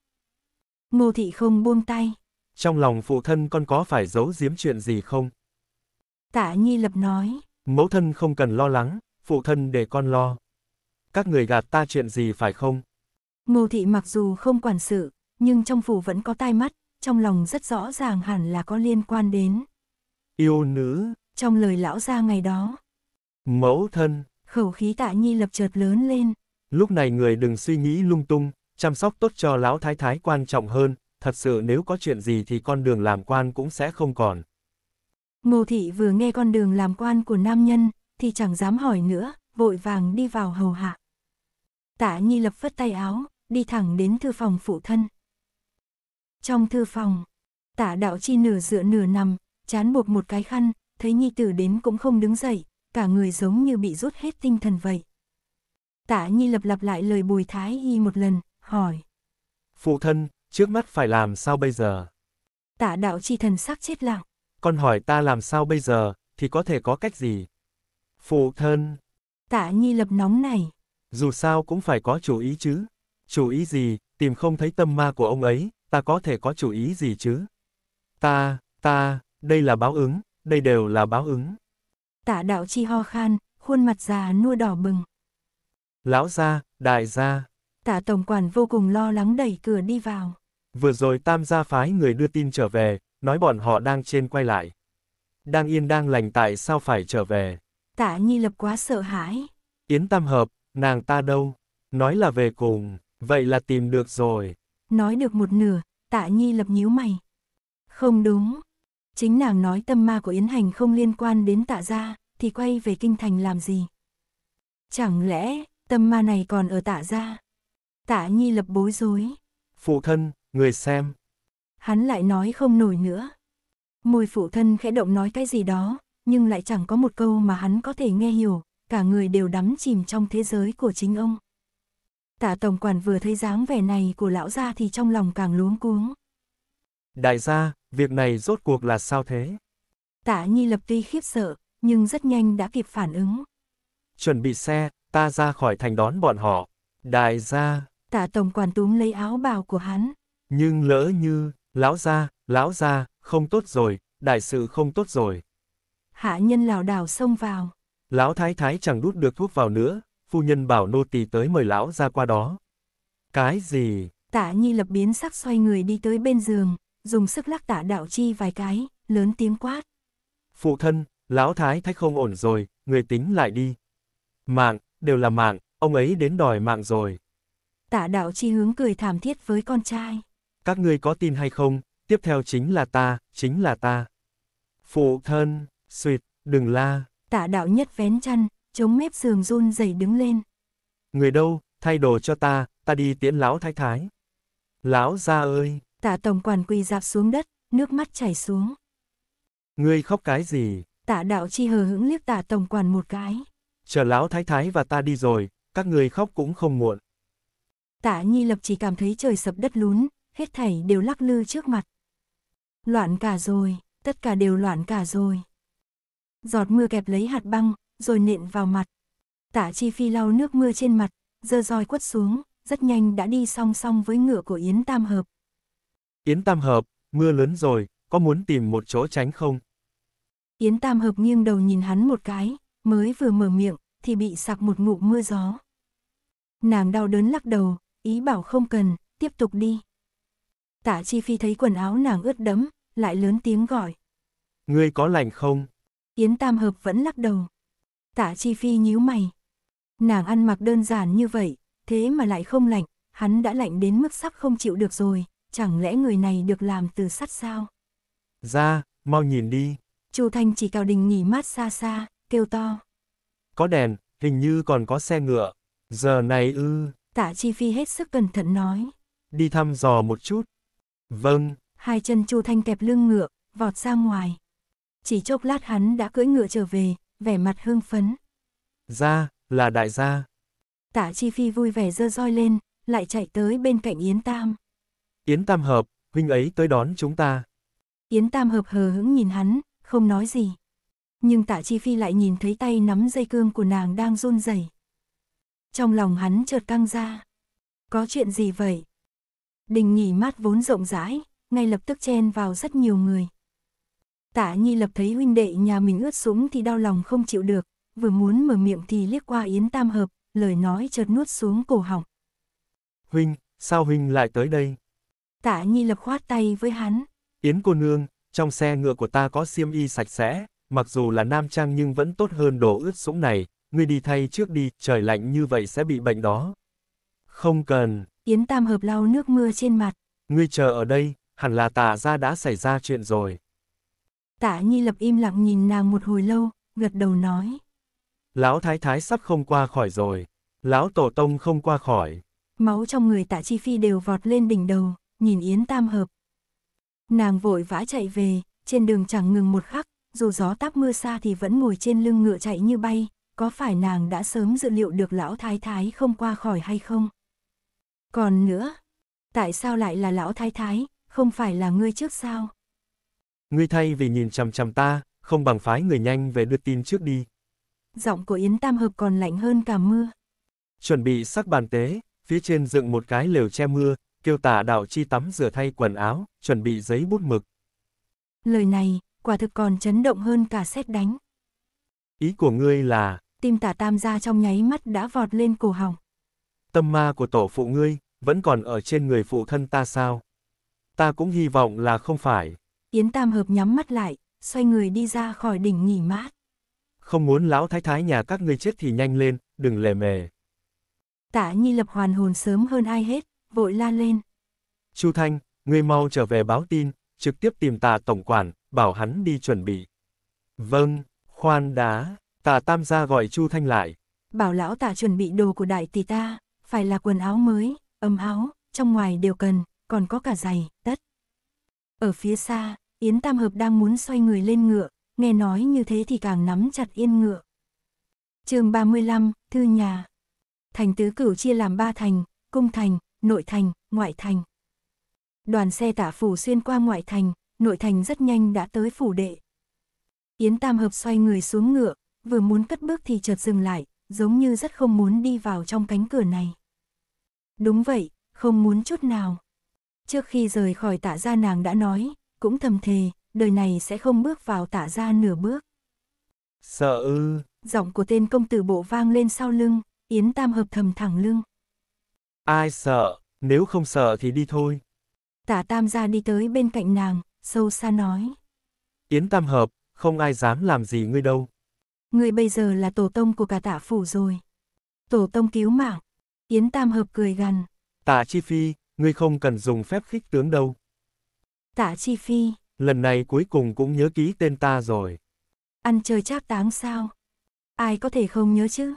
Ngô thị không buông tay. Trong lòng phụ thân con có phải giấu giếm chuyện gì không? Tạ Nhi Lập nói. Mẫu thân không cần lo lắng, phụ thân để con lo. Các người gạt ta chuyện gì phải không? Ngô thị mặc dù không quản sự, nhưng trong phủ vẫn có tai mắt, trong lòng rất rõ ràng hẳn là có liên quan đến. Yêu nữ. Trong lời lão ra ngày đó. Mẫu thân, khẩu khí tạ nhi lập chợt lớn lên. Lúc này người đừng suy nghĩ lung tung, chăm sóc tốt cho lão thái thái quan trọng hơn, thật sự nếu có chuyện gì thì con đường làm quan cũng sẽ không còn. Ngô thị vừa nghe con đường làm quan của nam nhân, thì chẳng dám hỏi nữa, vội vàng đi vào hầu hạ. Tạ Nhi lập phất tay áo, đi thẳng đến thư phòng phụ thân. Trong thư phòng, tạ đạo chi nửa dựa nửa nằm, chán buộc một cái khăn, thấy Nhi tử đến cũng không đứng dậy, cả người giống như bị rút hết tinh thần vậy. Tạ Nhi lập lặp lại lời Bùi Thái Y một lần, hỏi. Phụ thân, trước mắt phải làm sao bây giờ? Tạ đạo chi thần sắc chết lặng. Con hỏi ta làm sao bây giờ, thì có thể có cách gì? Phụ thân. Tạ Nhi lập nóng này. Dù sao cũng phải có chủ ý chứ. Chủ ý gì, tìm không thấy tâm ma của ông ấy, ta có thể có chủ ý gì chứ? Ta, ta, đây là báo ứng, đây đều là báo ứng tạ đạo chi ho khan, khuôn mặt già nua đỏ bừng. Lão gia, đại gia. Tạ tổng quản vô cùng lo lắng đẩy cửa đi vào. Vừa rồi tam gia phái người đưa tin trở về, nói bọn họ đang trên quay lại. Đang yên đang lành tại sao phải trở về. Tạ Nhi Lập quá sợ hãi. Yến Tam Hợp, nàng ta đâu? Nói là về cùng, vậy là tìm được rồi. Nói được một nửa, Tạ Nhi Lập nhíu mày. Không đúng, chính nàng nói tâm ma của Yến Hành không liên quan đến tạ gia, thì quay về kinh thành làm gì? Chẳng lẽ, tâm ma này còn ở tạ gia? Tạ Nhi lập bối rối. Phụ thân, người xem. Hắn lại nói không nổi nữa. Mùi phụ thân khẽ động nói cái gì đó, nhưng lại chẳng có một câu mà hắn có thể nghe hiểu, cả người đều đắm chìm trong thế giới của chính ông. Tạ tổng quản vừa thấy dáng vẻ này của lão gia thì trong lòng càng luống cuống. Đại gia, Việc này rốt cuộc là sao thế? Tạ Nhi lập tuy khiếp sợ, nhưng rất nhanh đã kịp phản ứng. Chuẩn bị xe, ta ra khỏi thành đón bọn họ. Đại gia. Tạ Tổng quản túm lấy áo bào của hắn. Nhưng lỡ như, lão gia, lão gia, không tốt rồi, đại sự không tốt rồi. Hạ nhân lảo đảo xông vào. Lão thái thái chẳng đút được thuốc vào nữa, phu nhân bảo nô tỳ tới mời lão ra qua đó. Cái gì? Tạ Nhi lập biến sắc xoay người đi tới bên giường, dùng sức lắc tả đạo chi vài cái, lớn tiếng quát. Phụ thân, lão thái thái không ổn rồi, người tính lại đi. Mạng, đều là mạng, ông ấy đến đòi mạng rồi. Tả đạo chi hướng cười thảm thiết với con trai. Các ngươi có tin hay không, tiếp theo chính là ta, chính là ta. Phụ thân, suyệt, đừng la. Tả đạo nhất vén chăn, chống mép giường run rẩy đứng lên. Người đâu, thay đồ cho ta, ta đi tiễn lão thái thái. Lão gia ơi, Tạ tổng quản quỳ dạp xuống đất, nước mắt chảy xuống. Ngươi khóc cái gì? Tạ đạo chi hờ hững liếc tạ tổng quản một cái. Chờ lão thái thái và ta đi rồi, các người khóc cũng không muộn. Tạ nhi lập chỉ cảm thấy trời sập đất lún, hết thảy đều lắc lư trước mặt. Loạn cả rồi, tất cả đều loạn cả rồi. Giọt mưa kẹp lấy hạt băng, rồi nện vào mặt. Tạ Chi Phi lau nước mưa trên mặt, dơ roi quất xuống, rất nhanh đã đi song song với ngựa của Yến Tam Hợp. Yến Tam Hợp, mưa lớn rồi, có muốn tìm một chỗ tránh không? Yến Tam Hợp nghiêng đầu nhìn hắn một cái, mới vừa mở miệng, thì bị sặc một ngụm mưa gió. Nàng đau đớn lắc đầu, ý bảo không cần, tiếp tục đi. Tạ Chi Phi thấy quần áo nàng ướt đẫm, lại lớn tiếng gọi. Ngươi có lạnh không? Yến Tam Hợp vẫn lắc đầu. Tạ Chi Phi nhíu mày. Nàng ăn mặc đơn giản như vậy, thế mà lại không lạnh, hắn đã lạnh đến mức sắp không chịu được rồi, chẳng lẽ người này được làm từ sắt sao? Ra, mau nhìn đi. Chu Thanh chỉ cao đình nghỉ mát xa xa, kêu to. Có đèn, hình như còn có xe ngựa. Giờ này ư. Tạ Chi Phi hết sức cẩn thận nói. Đi thăm dò một chút. Vâng. Hai chân Chu Thanh kẹp lưng ngựa, vọt ra ngoài. Chỉ chốc lát hắn đã cưỡi ngựa trở về, vẻ mặt hương phấn. Ra, là đại gia. Tạ Chi Phi vui vẻ dơ roi lên, lại chạy tới bên cạnh Yến Tam. Yến Tam Hợp, huynh ấy tới đón chúng ta. Yến Tam Hợp hờ hững nhìn hắn, không nói gì. Nhưng Tạ Chi Phi lại nhìn thấy tay nắm dây cương của nàng đang run rẩy. Trong lòng hắn chợt căng ra. Có chuyện gì vậy? Đình nghỉ mát vốn rộng rãi, ngay lập tức chen vào rất nhiều người. Tạ Nhi lập thấy huynh đệ nhà mình ướt sũng thì đau lòng không chịu được, vừa muốn mở miệng thì liếc qua Yến Tam Hợp, lời nói chợt nuốt xuống cổ họng. Huynh, sao huynh lại tới đây? Tạ Nhi lập khoát tay với hắn. Yến cô nương, trong xe ngựa của ta có xiêm y sạch sẽ, mặc dù là nam trang nhưng vẫn tốt hơn đồ ướt sũng này, ngươi đi thay trước đi, trời lạnh như vậy sẽ bị bệnh đó. Không cần. Yến Tam Hợp lau nước mưa trên mặt. Ngươi chờ ở đây, hẳn là tạ ra đã xảy ra chuyện rồi. Tạ Nhi lập im lặng nhìn nàng một hồi lâu, gật đầu nói. Lão Thái Thái sắp không qua khỏi rồi. Lão Tổ Tông không qua khỏi. Máu trong người tạ Chi Phi đều vọt lên đỉnh đầu nhìn Yến Tam Hợp. Nàng vội vã chạy về, trên đường chẳng ngừng một khắc, dù gió táp mưa xa thì vẫn ngồi trên lưng ngựa chạy như bay, có phải nàng đã sớm dự liệu được lão thái thái không qua khỏi hay không? Còn nữa, tại sao lại là lão thái thái, không phải là ngươi trước sao? Ngươi thay vì nhìn chằm chằm ta, không bằng phái người nhanh về đưa tin trước đi. Giọng của Yến Tam Hợp còn lạnh hơn cả mưa. Chuẩn bị sắc bàn tế, phía trên dựng một cái lều che mưa, kêu tả đạo chi tắm rửa thay quần áo, chuẩn bị giấy bút mực. Lời này, quả thực còn chấn động hơn cả xét đánh. Ý của ngươi là... Tim tả tam gia trong nháy mắt đã vọt lên cổ họng. Tâm ma của tổ phụ ngươi, vẫn còn ở trên người phụ thân ta sao? Ta cũng hy vọng là không phải. Yến Tam Hợp nhắm mắt lại, xoay người đi ra khỏi đỉnh nghỉ mát. Không muốn lão thái thái nhà các ngươi chết thì nhanh lên, đừng lề mề. Tạ Nhi lập hoàn hồn sớm hơn ai hết, vội la lên. Chu Thanh, ngươi mau trở về báo tin, trực tiếp tìm tà tổng quản, bảo hắn đi chuẩn bị. Vâng, khoan đá, tà tam gia gọi Chu Thanh lại. Bảo lão tà chuẩn bị đồ của đại tỷ ta, phải là quần áo mới, ấm áo, trong ngoài đều cần, còn có cả giày, tất. Ở phía xa, Yến Tam Hợp đang muốn xoay người lên ngựa, nghe nói như thế thì càng nắm chặt yên ngựa. chương 35, Thư Nhà Thành tứ cửu chia làm ba thành, cung thành, nội thành, ngoại thành. Đoàn xe tả phủ xuyên qua ngoại thành, nội thành rất nhanh đã tới phủ đệ. Yến Tam Hợp xoay người xuống ngựa, vừa muốn cất bước thì chợt dừng lại, giống như rất không muốn đi vào trong cánh cửa này. Đúng vậy, không muốn chút nào. Trước khi rời khỏi tả gia nàng đã nói, cũng thầm thề, đời này sẽ không bước vào tả gia nửa bước. Sợ ư. Giọng của tên công tử bộ vang lên sau lưng, Yến Tam Hợp thầm thẳng lưng. Ai sợ, nếu không sợ thì đi thôi. Tả tam gia đi tới bên cạnh nàng, sâu xa nói. Yến tam hợp, không ai dám làm gì ngươi đâu. Ngươi bây giờ là tổ tông của cả tả phủ rồi. Tổ tông cứu mạng. Yến tam hợp cười gằn. Tả chi phi, ngươi không cần dùng phép khích tướng đâu. Tả chi phi. Lần này cuối cùng cũng nhớ ký tên ta rồi. Ăn chơi chắc táng sao? Ai có thể không nhớ chứ?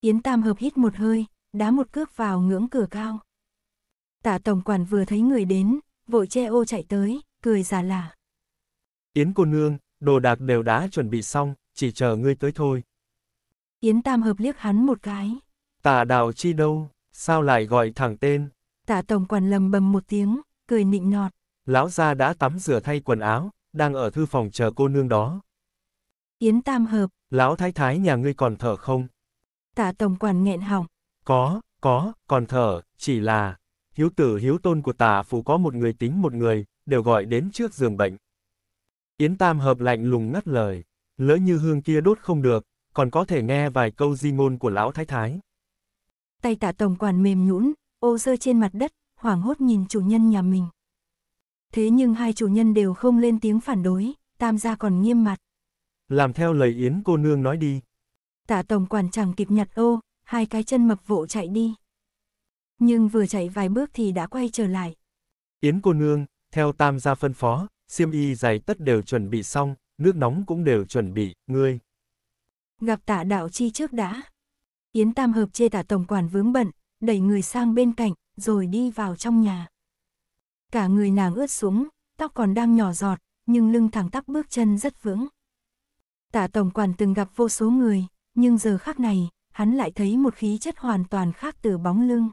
Yến tam hợp hít một hơi, đá một cước vào ngưỡng cửa cao. Tạ tổng quản vừa thấy người đến, vội che ô chạy tới, cười giả lả. Yến cô nương, đồ đạc đều đã chuẩn bị xong, chỉ chờ ngươi tới thôi. Yến Tam hợp liếc hắn một cái. Tạ đào chi đâu, sao lại gọi thẳng tên? Tạ tổng quản lầm bầm một tiếng, cười nịnh nọt. Lão gia đã tắm rửa thay quần áo, đang ở thư phòng chờ cô nương đó. Yến Tam hợp. Lão thái thái nhà ngươi còn thở không? Tạ tổng quản nghẹn họng, có, có, còn thở, chỉ là, hiếu tử hiếu tôn của tả phủ có một người tính một người, đều gọi đến trước giường bệnh. Yến Tam hợp lạnh lùng ngắt lời, lỡ như hương kia đốt không được, còn có thể nghe vài câu di ngôn của lão thái thái. Tay tạ tổng quản mềm nhũn, ô rơi trên mặt đất, hoảng hốt nhìn chủ nhân nhà mình. Thế nhưng hai chủ nhân đều không lên tiếng phản đối, tam gia còn nghiêm mặt. Làm theo lời Yến cô nương nói đi. Tạ tổng quản chẳng kịp nhặt ô, hai cái chân mập vụ chạy đi. Nhưng vừa chạy vài bước thì đã quay trở lại. Yến cô nương, theo tam gia phân phó, xiêm y giày tất đều chuẩn bị xong, nước nóng cũng đều chuẩn bị, ngươi. Gặp tạ đạo chi trước đã. Yến tam hợp chê tạ tổng quản vướng bận, đẩy người sang bên cạnh, rồi đi vào trong nhà. Cả người nàng ướt xuống, tóc còn đang nhỏ giọt, nhưng lưng thẳng tắp bước chân rất vững. Tạ tổng quản từng gặp vô số người, nhưng giờ khác này, hắn lại thấy một khí chất hoàn toàn khác từ bóng lưng.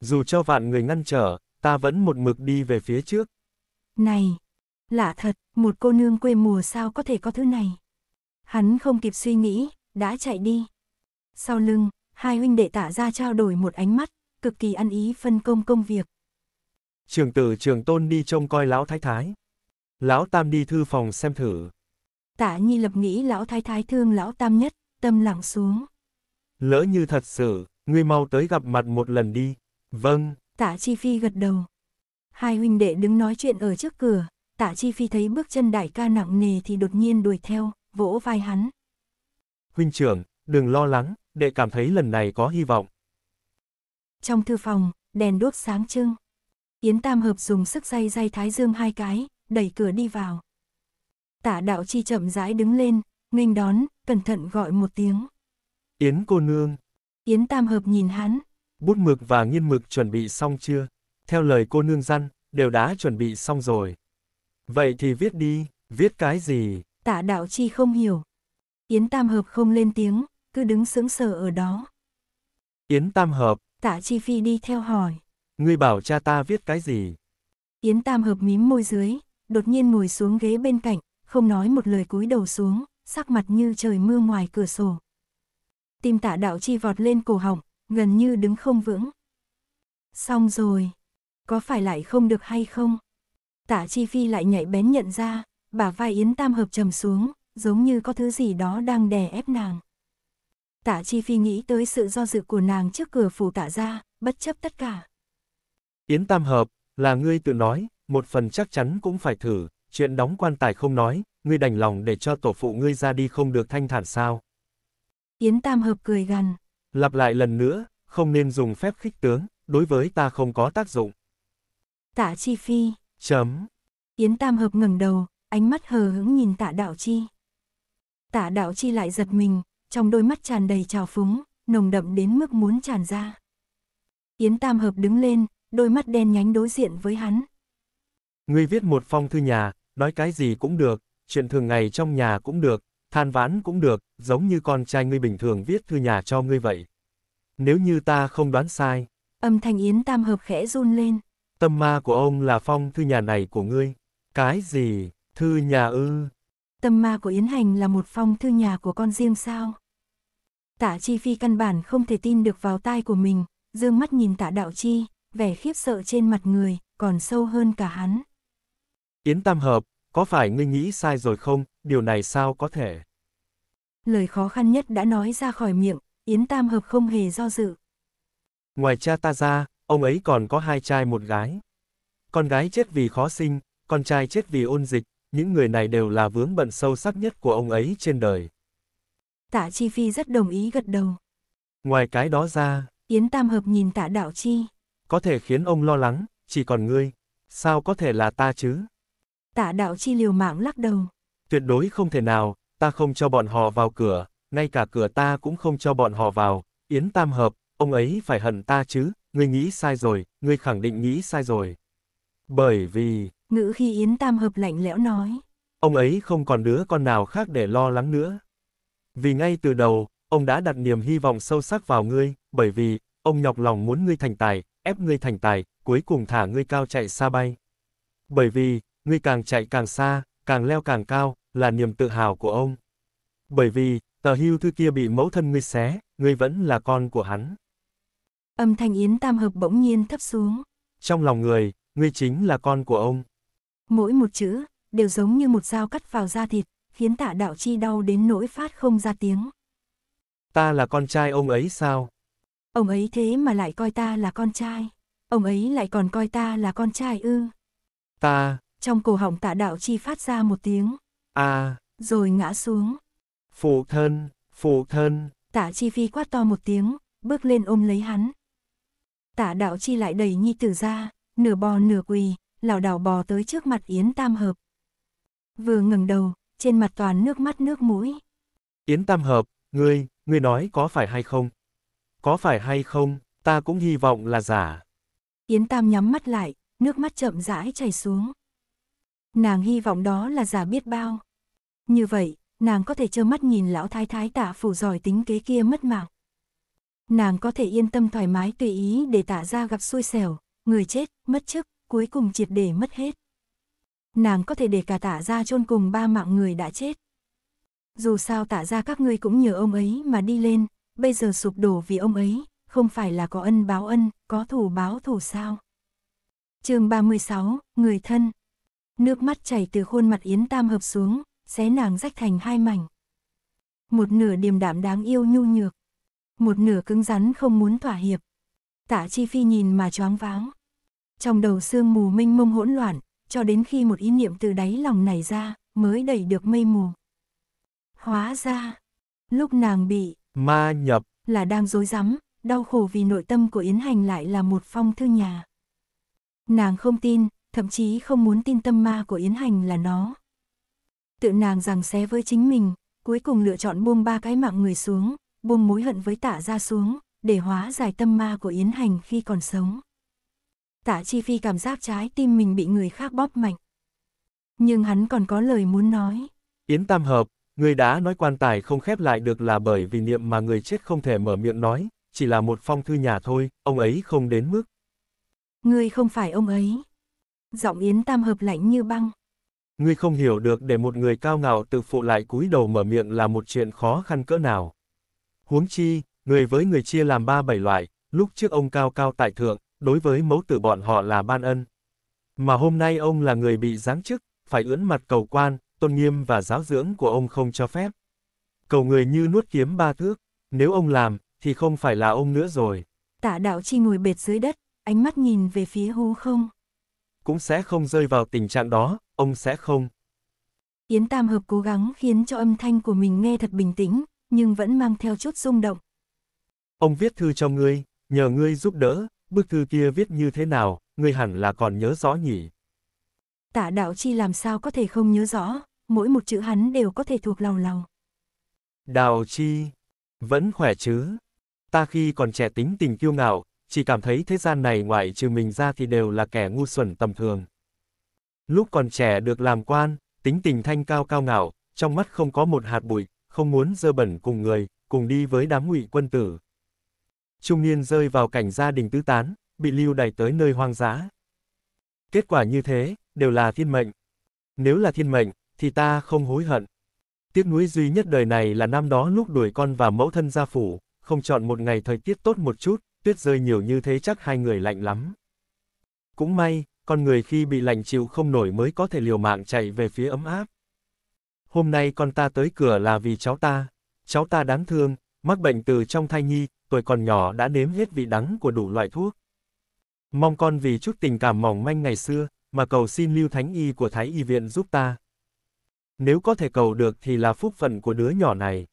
Dù cho vạn người ngăn trở, ta vẫn một mực đi về phía trước. Này, lạ thật, một cô nương quê mùa sao có thể có thứ này. Hắn không kịp suy nghĩ, đã chạy đi. Sau lưng, hai huynh đệ tả ra trao đổi một ánh mắt, cực kỳ ăn ý phân công công việc. Trường tử trường tôn đi trông coi lão thái thái. Lão tam đi thư phòng xem thử. Tả nhi lập nghĩ lão thái thái thương lão tam nhất, tâm lặng xuống. Lỡ như thật sự, ngươi mau tới gặp mặt một lần đi. Vâng. Tạ Chi Phi gật đầu. Hai huynh đệ đứng nói chuyện ở trước cửa, Tạ Chi Phi thấy bước chân đại ca nặng nề thì đột nhiên đuổi theo, vỗ vai hắn. Huynh trưởng, đừng lo lắng, đệ cảm thấy lần này có hy vọng. Trong thư phòng, đèn đuốc sáng trưng. Yến Tam Hợp dùng sức dây dây thái dương hai cái, đẩy cửa đi vào. Tả đạo chi chậm rãi đứng lên, nghênh đón, cẩn thận gọi một tiếng. Yến cô nương. Yến tam hợp nhìn hắn. Bút mực và nghiên mực chuẩn bị xong chưa? Theo lời cô nương dặn, đều đã chuẩn bị xong rồi. Vậy thì viết đi, viết cái gì? Tạ đạo chi không hiểu. Yến tam hợp không lên tiếng, cứ đứng sững sờ ở đó. Yến tam hợp. Tạ chi phi đi theo hỏi. Ngươi bảo cha ta viết cái gì? Yến tam hợp mím môi dưới, đột nhiên ngồi xuống ghế bên cạnh, không nói một lời cúi đầu xuống, sắc mặt như trời mưa ngoài cửa sổ tim tạ đạo chi vọt lên cổ họng, gần như đứng không vững. Xong rồi, có phải lại không được hay không? Tạ chi phi lại nhảy bén nhận ra, bả vai yến tam hợp trầm xuống, giống như có thứ gì đó đang đè ép nàng. Tạ chi phi nghĩ tới sự do dự của nàng trước cửa phủ tạ ra, bất chấp tất cả. Yến tam hợp, là ngươi tự nói, một phần chắc chắn cũng phải thử, chuyện đóng quan tài không nói, ngươi đành lòng để cho tổ phụ ngươi ra đi không được thanh thản sao. Yến Tam Hợp cười gằn. Lặp lại lần nữa, không nên dùng phép khích tướng, đối với ta không có tác dụng. Tạ Chi Phi. Chấm. Yến Tam Hợp ngẩng đầu, ánh mắt hờ hững nhìn tạ đạo chi. Tạ đạo chi lại giật mình, trong đôi mắt tràn đầy trào phúng, nồng đậm đến mức muốn tràn ra. Yến Tam Hợp đứng lên, đôi mắt đen nhánh đối diện với hắn. Ngươi viết một phong thư nhà, nói cái gì cũng được, chuyện thường ngày trong nhà cũng được, than vãn cũng được, giống như con trai ngươi bình thường viết thư nhà cho ngươi vậy. Nếu như ta không đoán sai. Âm thanh Yến Tam Hợp khẽ run lên. Tâm ma của ông là phong thư nhà này của ngươi. Cái gì, thư nhà ư? Tâm ma của Yến Hành là một phong thư nhà của con riêng sao? Tạ Chi Phi căn bản không thể tin được vào tai của mình, dương mắt nhìn tạ đạo chi, vẻ khiếp sợ trên mặt người, còn sâu hơn cả hắn. Yến Tam Hợp, có phải ngươi nghĩ sai rồi không, điều này sao có thể? Lời khó khăn nhất đã nói ra khỏi miệng, Yến Tam Hợp không hề do dự. Ngoài cha ta ra, ông ấy còn có hai trai một gái. Con gái chết vì khó sinh, con trai chết vì ôn dịch, những người này đều là vướng bận sâu sắc nhất của ông ấy trên đời. Tạ Chi Phi rất đồng ý gật đầu. Ngoài cái đó ra, Yến Tam Hợp nhìn tạ Đạo Chi. Có thể khiến ông lo lắng, chỉ còn ngươi, sao có thể là ta chứ? Tạ đạo chi liều mạng lắc đầu. Tuyệt đối không thể nào, ta không cho bọn họ vào cửa, ngay cả cửa ta cũng không cho bọn họ vào, Yến Tam Hợp, ông ấy phải hận ta chứ, ngươi nghĩ sai rồi, ngươi khẳng định nghĩ sai rồi. Bởi vì... Ngữ khi Yến Tam Hợp lạnh lẽo nói. Ông ấy không còn đứa con nào khác để lo lắng nữa. Vì ngay từ đầu, ông đã đặt niềm hy vọng sâu sắc vào ngươi, bởi vì, ông nhọc lòng muốn ngươi thành tài, ép ngươi thành tài, cuối cùng thả ngươi cao chạy xa bay. Bởi vì, ngươi càng chạy càng xa, càng leo càng cao, là niềm tự hào của ông. Bởi vì, tờ hưu thư kia bị mẫu thân ngươi xé, ngươi vẫn là con của hắn. Âm thanh Yến Tam Hợp bỗng nhiên thấp xuống. Trong lòng người, ngươi chính là con của ông. Mỗi một chữ, đều giống như một dao cắt vào da thịt, khiến tạ đạo chi đau đến nỗi phát không ra tiếng. Ta là con trai ông ấy sao? Ông ấy thế mà lại coi ta là con trai. Ông ấy lại còn coi ta là con trai ư. Ta, trong cổ họng tạ đạo chi phát ra một tiếng. À! Rồi ngã xuống. Phụ thân, phụ thân. Tạ chi phi quát to một tiếng, bước lên ôm lấy hắn. Tạ đạo chi lại đẩy nhi tử ra, nửa bò nửa quỳ, lảo đảo bò tới trước mặt Yến Tam Hợp. Vừa ngẩng đầu, trên mặt toàn nước mắt nước mũi. Yến Tam Hợp, ngươi, ngươi nói có phải hay không? Có phải hay không, ta cũng hy vọng là giả. Yến Tam nhắm mắt lại, nước mắt chậm rãi chảy xuống nàng hy vọng đó là giả biết bao. Như vậy, nàng có thể trơ mắt nhìn lão thái thái tạ phủ giỏi tính kế kia mất mạng. Nàng có thể yên tâm thoải mái tùy ý để tạ ra gặp xui xẻo, người chết, mất chức, cuối cùng triệt để mất hết. Nàng có thể để cả tạ ra chôn cùng ba mạng người đã chết. Dù sao tạ ra các ngươi cũng nhờ ông ấy mà đi lên, bây giờ sụp đổ vì ông ấy, không phải là có ân báo ân, có thù báo thù sao. chương 36, Người thân nước mắt chảy từ khuôn mặt Yến Tam hợp xuống, xé nàng rách thành hai mảnh. Một nửa điềm đạm đáng yêu nhu nhược, một nửa cứng rắn không muốn thỏa hiệp. Tạ Chi Phi nhìn mà choáng váng. Trong đầu sương mù mênh mông hỗn loạn, cho đến khi một ý niệm từ đáy lòng nảy ra, mới đẩy được mây mù. Hóa ra, lúc nàng bị ma nhập là đang dối rắm đau khổ vì nội tâm của Yến Hành lại là một phong thư nhà. Nàng không tin, thậm chí không muốn tin tâm ma của Yến Hành là nó. Tự nàng rằng xé với chính mình, cuối cùng lựa chọn buông ba cái mạng người xuống, buông mối hận với tả ra xuống, để hóa giải tâm ma của Yến Hành khi còn sống. Tả Chi Phi cảm giác trái tim mình bị người khác bóp mạnh. Nhưng hắn còn có lời muốn nói. Yến Tam Hợp, người đã nói quan tài không khép lại được là bởi vì niệm mà người chết không thể mở miệng nói, chỉ là một phong thư nhà thôi, ông ấy không đến mức. Ngươi không phải ông ấy. Giọng Yến Tam hợp lạnh như băng. Ngươi không hiểu được để một người cao ngạo tự phụ lại cúi đầu mở miệng là một chuyện khó khăn cỡ nào. Huống chi, người với người chia làm ba bảy loại, lúc trước ông cao cao tại thượng, đối với mẫu tử bọn họ là ban ân. Mà hôm nay ông là người bị giáng chức, phải ưỡn mặt cầu quan, tôn nghiêm và giáo dưỡng của ông không cho phép. Cầu người như nuốt kiếm ba thước, nếu ông làm, thì không phải là ông nữa rồi. Tả đạo chi ngồi bệt dưới đất, ánh mắt nhìn về phía hú không cũng sẽ không rơi vào tình trạng đó, ông sẽ không. Yến Tam Hợp cố gắng khiến cho âm thanh của mình nghe thật bình tĩnh, nhưng vẫn mang theo chút rung động. Ông viết thư cho ngươi, nhờ ngươi giúp đỡ, bức thư kia viết như thế nào, ngươi hẳn là còn nhớ rõ nhỉ. Tả đạo chi làm sao có thể không nhớ rõ, mỗi một chữ hắn đều có thể thuộc lòng lòng. Đạo chi, vẫn khỏe chứ. Ta khi còn trẻ tính tình kiêu ngạo, chỉ cảm thấy thế gian này ngoại trừ mình ra thì đều là kẻ ngu xuẩn tầm thường. Lúc còn trẻ được làm quan, tính tình thanh cao cao ngạo, trong mắt không có một hạt bụi, không muốn dơ bẩn cùng người, cùng đi với đám ngụy quân tử. Trung niên rơi vào cảnh gia đình tứ tán, bị lưu đày tới nơi hoang dã. Kết quả như thế, đều là thiên mệnh. Nếu là thiên mệnh, thì ta không hối hận. Tiếc nuối duy nhất đời này là năm đó lúc đuổi con và mẫu thân ra phủ, không chọn một ngày thời tiết tốt một chút, tuyết rơi nhiều như thế chắc hai người lạnh lắm. Cũng may, con người khi bị lạnh chịu không nổi mới có thể liều mạng chạy về phía ấm áp. Hôm nay con ta tới cửa là vì cháu ta. Cháu ta đáng thương, mắc bệnh từ trong thai nhi, tuổi còn nhỏ đã nếm hết vị đắng của đủ loại thuốc. Mong con vì chút tình cảm mỏng manh ngày xưa, mà cầu xin lưu thánh y của Thái Y Viện giúp ta. Nếu có thể cầu được thì là phúc phận của đứa nhỏ này.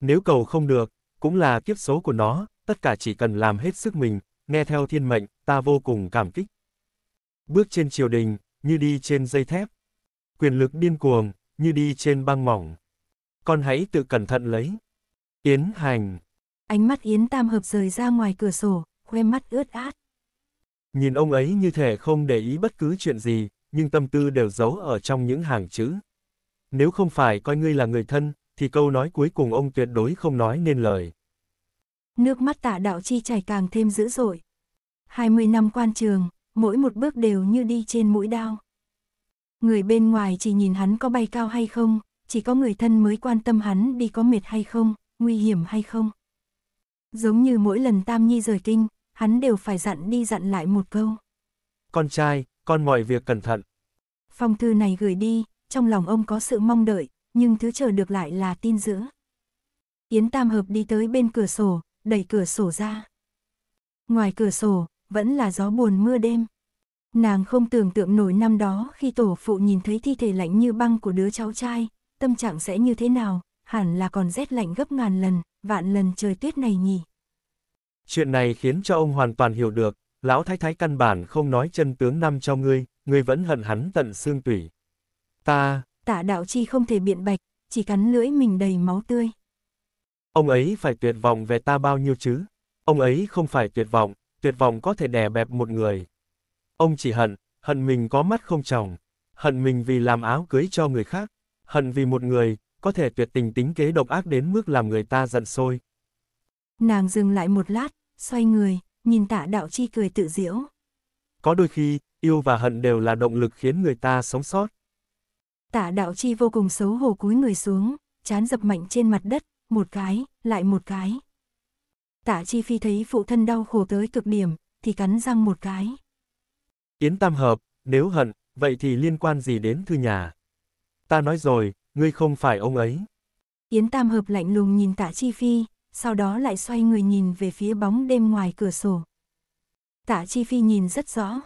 Nếu cầu không được, cũng là kiếp số của nó, tất cả chỉ cần làm hết sức mình, nghe theo thiên mệnh, ta vô cùng cảm kích. Bước trên triều đình, như đi trên dây thép. Quyền lực điên cuồng, như đi trên băng mỏng. Con hãy tự cẩn thận lấy. Yến hành. Ánh mắt Yến Tam Hợp rời ra ngoài cửa sổ, khoe mắt ướt át. Nhìn ông ấy như thể không để ý bất cứ chuyện gì, nhưng tâm tư đều giấu ở trong những hàng chữ. Nếu không phải coi ngươi là người thân, thì câu nói cuối cùng ông tuyệt đối không nói nên lời. Nước mắt tạ đạo chi chảy càng thêm dữ dội. 20 năm quan trường, mỗi một bước đều như đi trên mũi đao. Người bên ngoài chỉ nhìn hắn có bay cao hay không, chỉ có người thân mới quan tâm hắn đi có mệt hay không, nguy hiểm hay không. Giống như mỗi lần Tam Nhi rời kinh, hắn đều phải dặn đi dặn lại một câu. Con trai, con mọi việc cẩn thận. Phong thư này gửi đi, trong lòng ông có sự mong đợi, nhưng thứ chờ được lại là tin giữa. Yến Tam Hợp đi tới bên cửa sổ, đẩy cửa sổ ra. Ngoài cửa sổ, vẫn là gió buồn mưa đêm. Nàng không tưởng tượng nổi năm đó khi tổ phụ nhìn thấy thi thể lạnh như băng của đứa cháu trai, tâm trạng sẽ như thế nào, hẳn là còn rét lạnh gấp ngàn lần, vạn lần trời tuyết này nhỉ. Chuyện này khiến cho ông hoàn toàn hiểu được, lão thái thái căn bản không nói chân tướng năm cho ngươi, ngươi vẫn hận hắn tận xương tủy. Ta... Tạ đạo chi không thể biện bạch, chỉ cắn lưỡi mình đầy máu tươi. Ông ấy phải tuyệt vọng về ta bao nhiêu chứ? Ông ấy không phải tuyệt vọng, tuyệt vọng có thể đè bẹp một người. Ông chỉ hận, hận mình có mắt không chồng, hận mình vì làm áo cưới cho người khác, hận vì một người, có thể tuyệt tình tính kế độc ác đến mức làm người ta giận sôi. Nàng dừng lại một lát, xoay người, nhìn tạ đạo chi cười tự diễu. Có đôi khi, yêu và hận đều là động lực khiến người ta sống sót. Tạ đạo chi vô cùng xấu hổ cúi người xuống, chán dập mạnh trên mặt đất, một cái, lại một cái. Tạ Chi Phi thấy phụ thân đau khổ tới cực điểm, thì cắn răng một cái. Yến Tam Hợp, nếu hận, vậy thì liên quan gì đến thư nhà? Ta nói rồi, ngươi không phải ông ấy. Yến Tam Hợp lạnh lùng nhìn Tạ Chi Phi, sau đó lại xoay người nhìn về phía bóng đêm ngoài cửa sổ. Tạ Chi Phi nhìn rất rõ.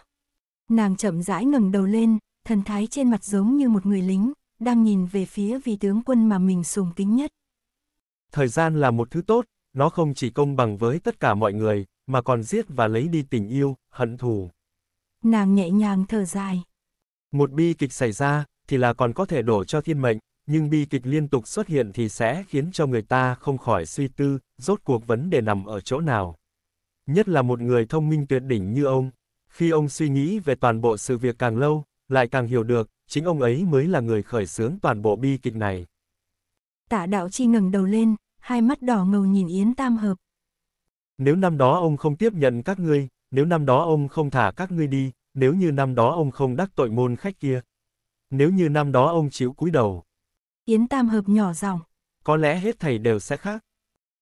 Nàng chậm rãi ngẩng đầu lên, thần thái trên mặt giống như một người lính, đang nhìn về phía vị tướng quân mà mình sùng kính nhất. Thời gian là một thứ tốt, nó không chỉ công bằng với tất cả mọi người, mà còn giết và lấy đi tình yêu, hận thù. Nàng nhẹ nhàng thở dài. Một bi kịch xảy ra, thì là còn có thể đổ cho thiên mệnh, nhưng bi kịch liên tục xuất hiện thì sẽ khiến cho người ta không khỏi suy tư, rốt cuộc vấn đề nằm ở chỗ nào. Nhất là một người thông minh tuyệt đỉnh như ông, khi ông suy nghĩ về toàn bộ sự việc càng lâu, lại càng hiểu được, chính ông ấy mới là người khởi xướng toàn bộ bi kịch này. Tạ đạo chi ngẩng đầu lên, hai mắt đỏ ngầu nhìn Yến Tam Hợp. Nếu năm đó ông không tiếp nhận các ngươi, nếu năm đó ông không thả các ngươi đi, nếu như năm đó ông không đắc tội môn khách kia. Nếu như năm đó ông chịu cúi đầu. Yến Tam Hợp nhỏ giọng. Có lẽ hết thầy đều sẽ khác.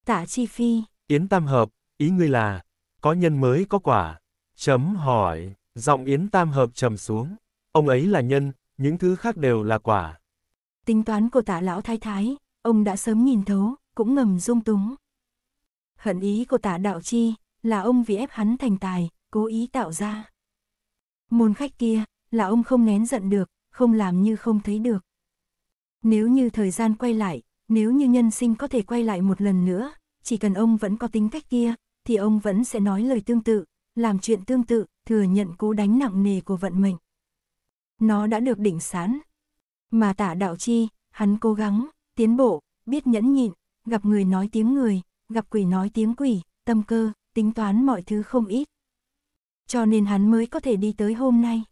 Tạ Chi Phi. Yến Tam Hợp, ý ngươi là, có nhân mới có quả. Chấm hỏi, giọng Yến Tam Hợp trầm xuống. Ông ấy là nhân, những thứ khác đều là quả. Tính toán của tạ lão thái thái, ông đã sớm nhìn thấu, cũng ngầm dung túng. Hận ý của tả đạo chi là ông vì ép hắn thành tài, cố ý tạo ra. Môn khách kia là ông không nén giận được, không làm như không thấy được. Nếu như thời gian quay lại, nếu như nhân sinh có thể quay lại một lần nữa, chỉ cần ông vẫn có tính cách kia, thì ông vẫn sẽ nói lời tương tự, làm chuyện tương tự, thừa nhận cú đánh nặng nề của vận mệnh. Nó đã được đỉnh sán. Mà tả đạo chi, hắn cố gắng, tiến bộ, biết nhẫn nhịn, gặp người nói tiếng người, gặp quỷ nói tiếng quỷ, tâm cơ, tính toán mọi thứ không ít. Cho nên hắn mới có thể đi tới hôm nay.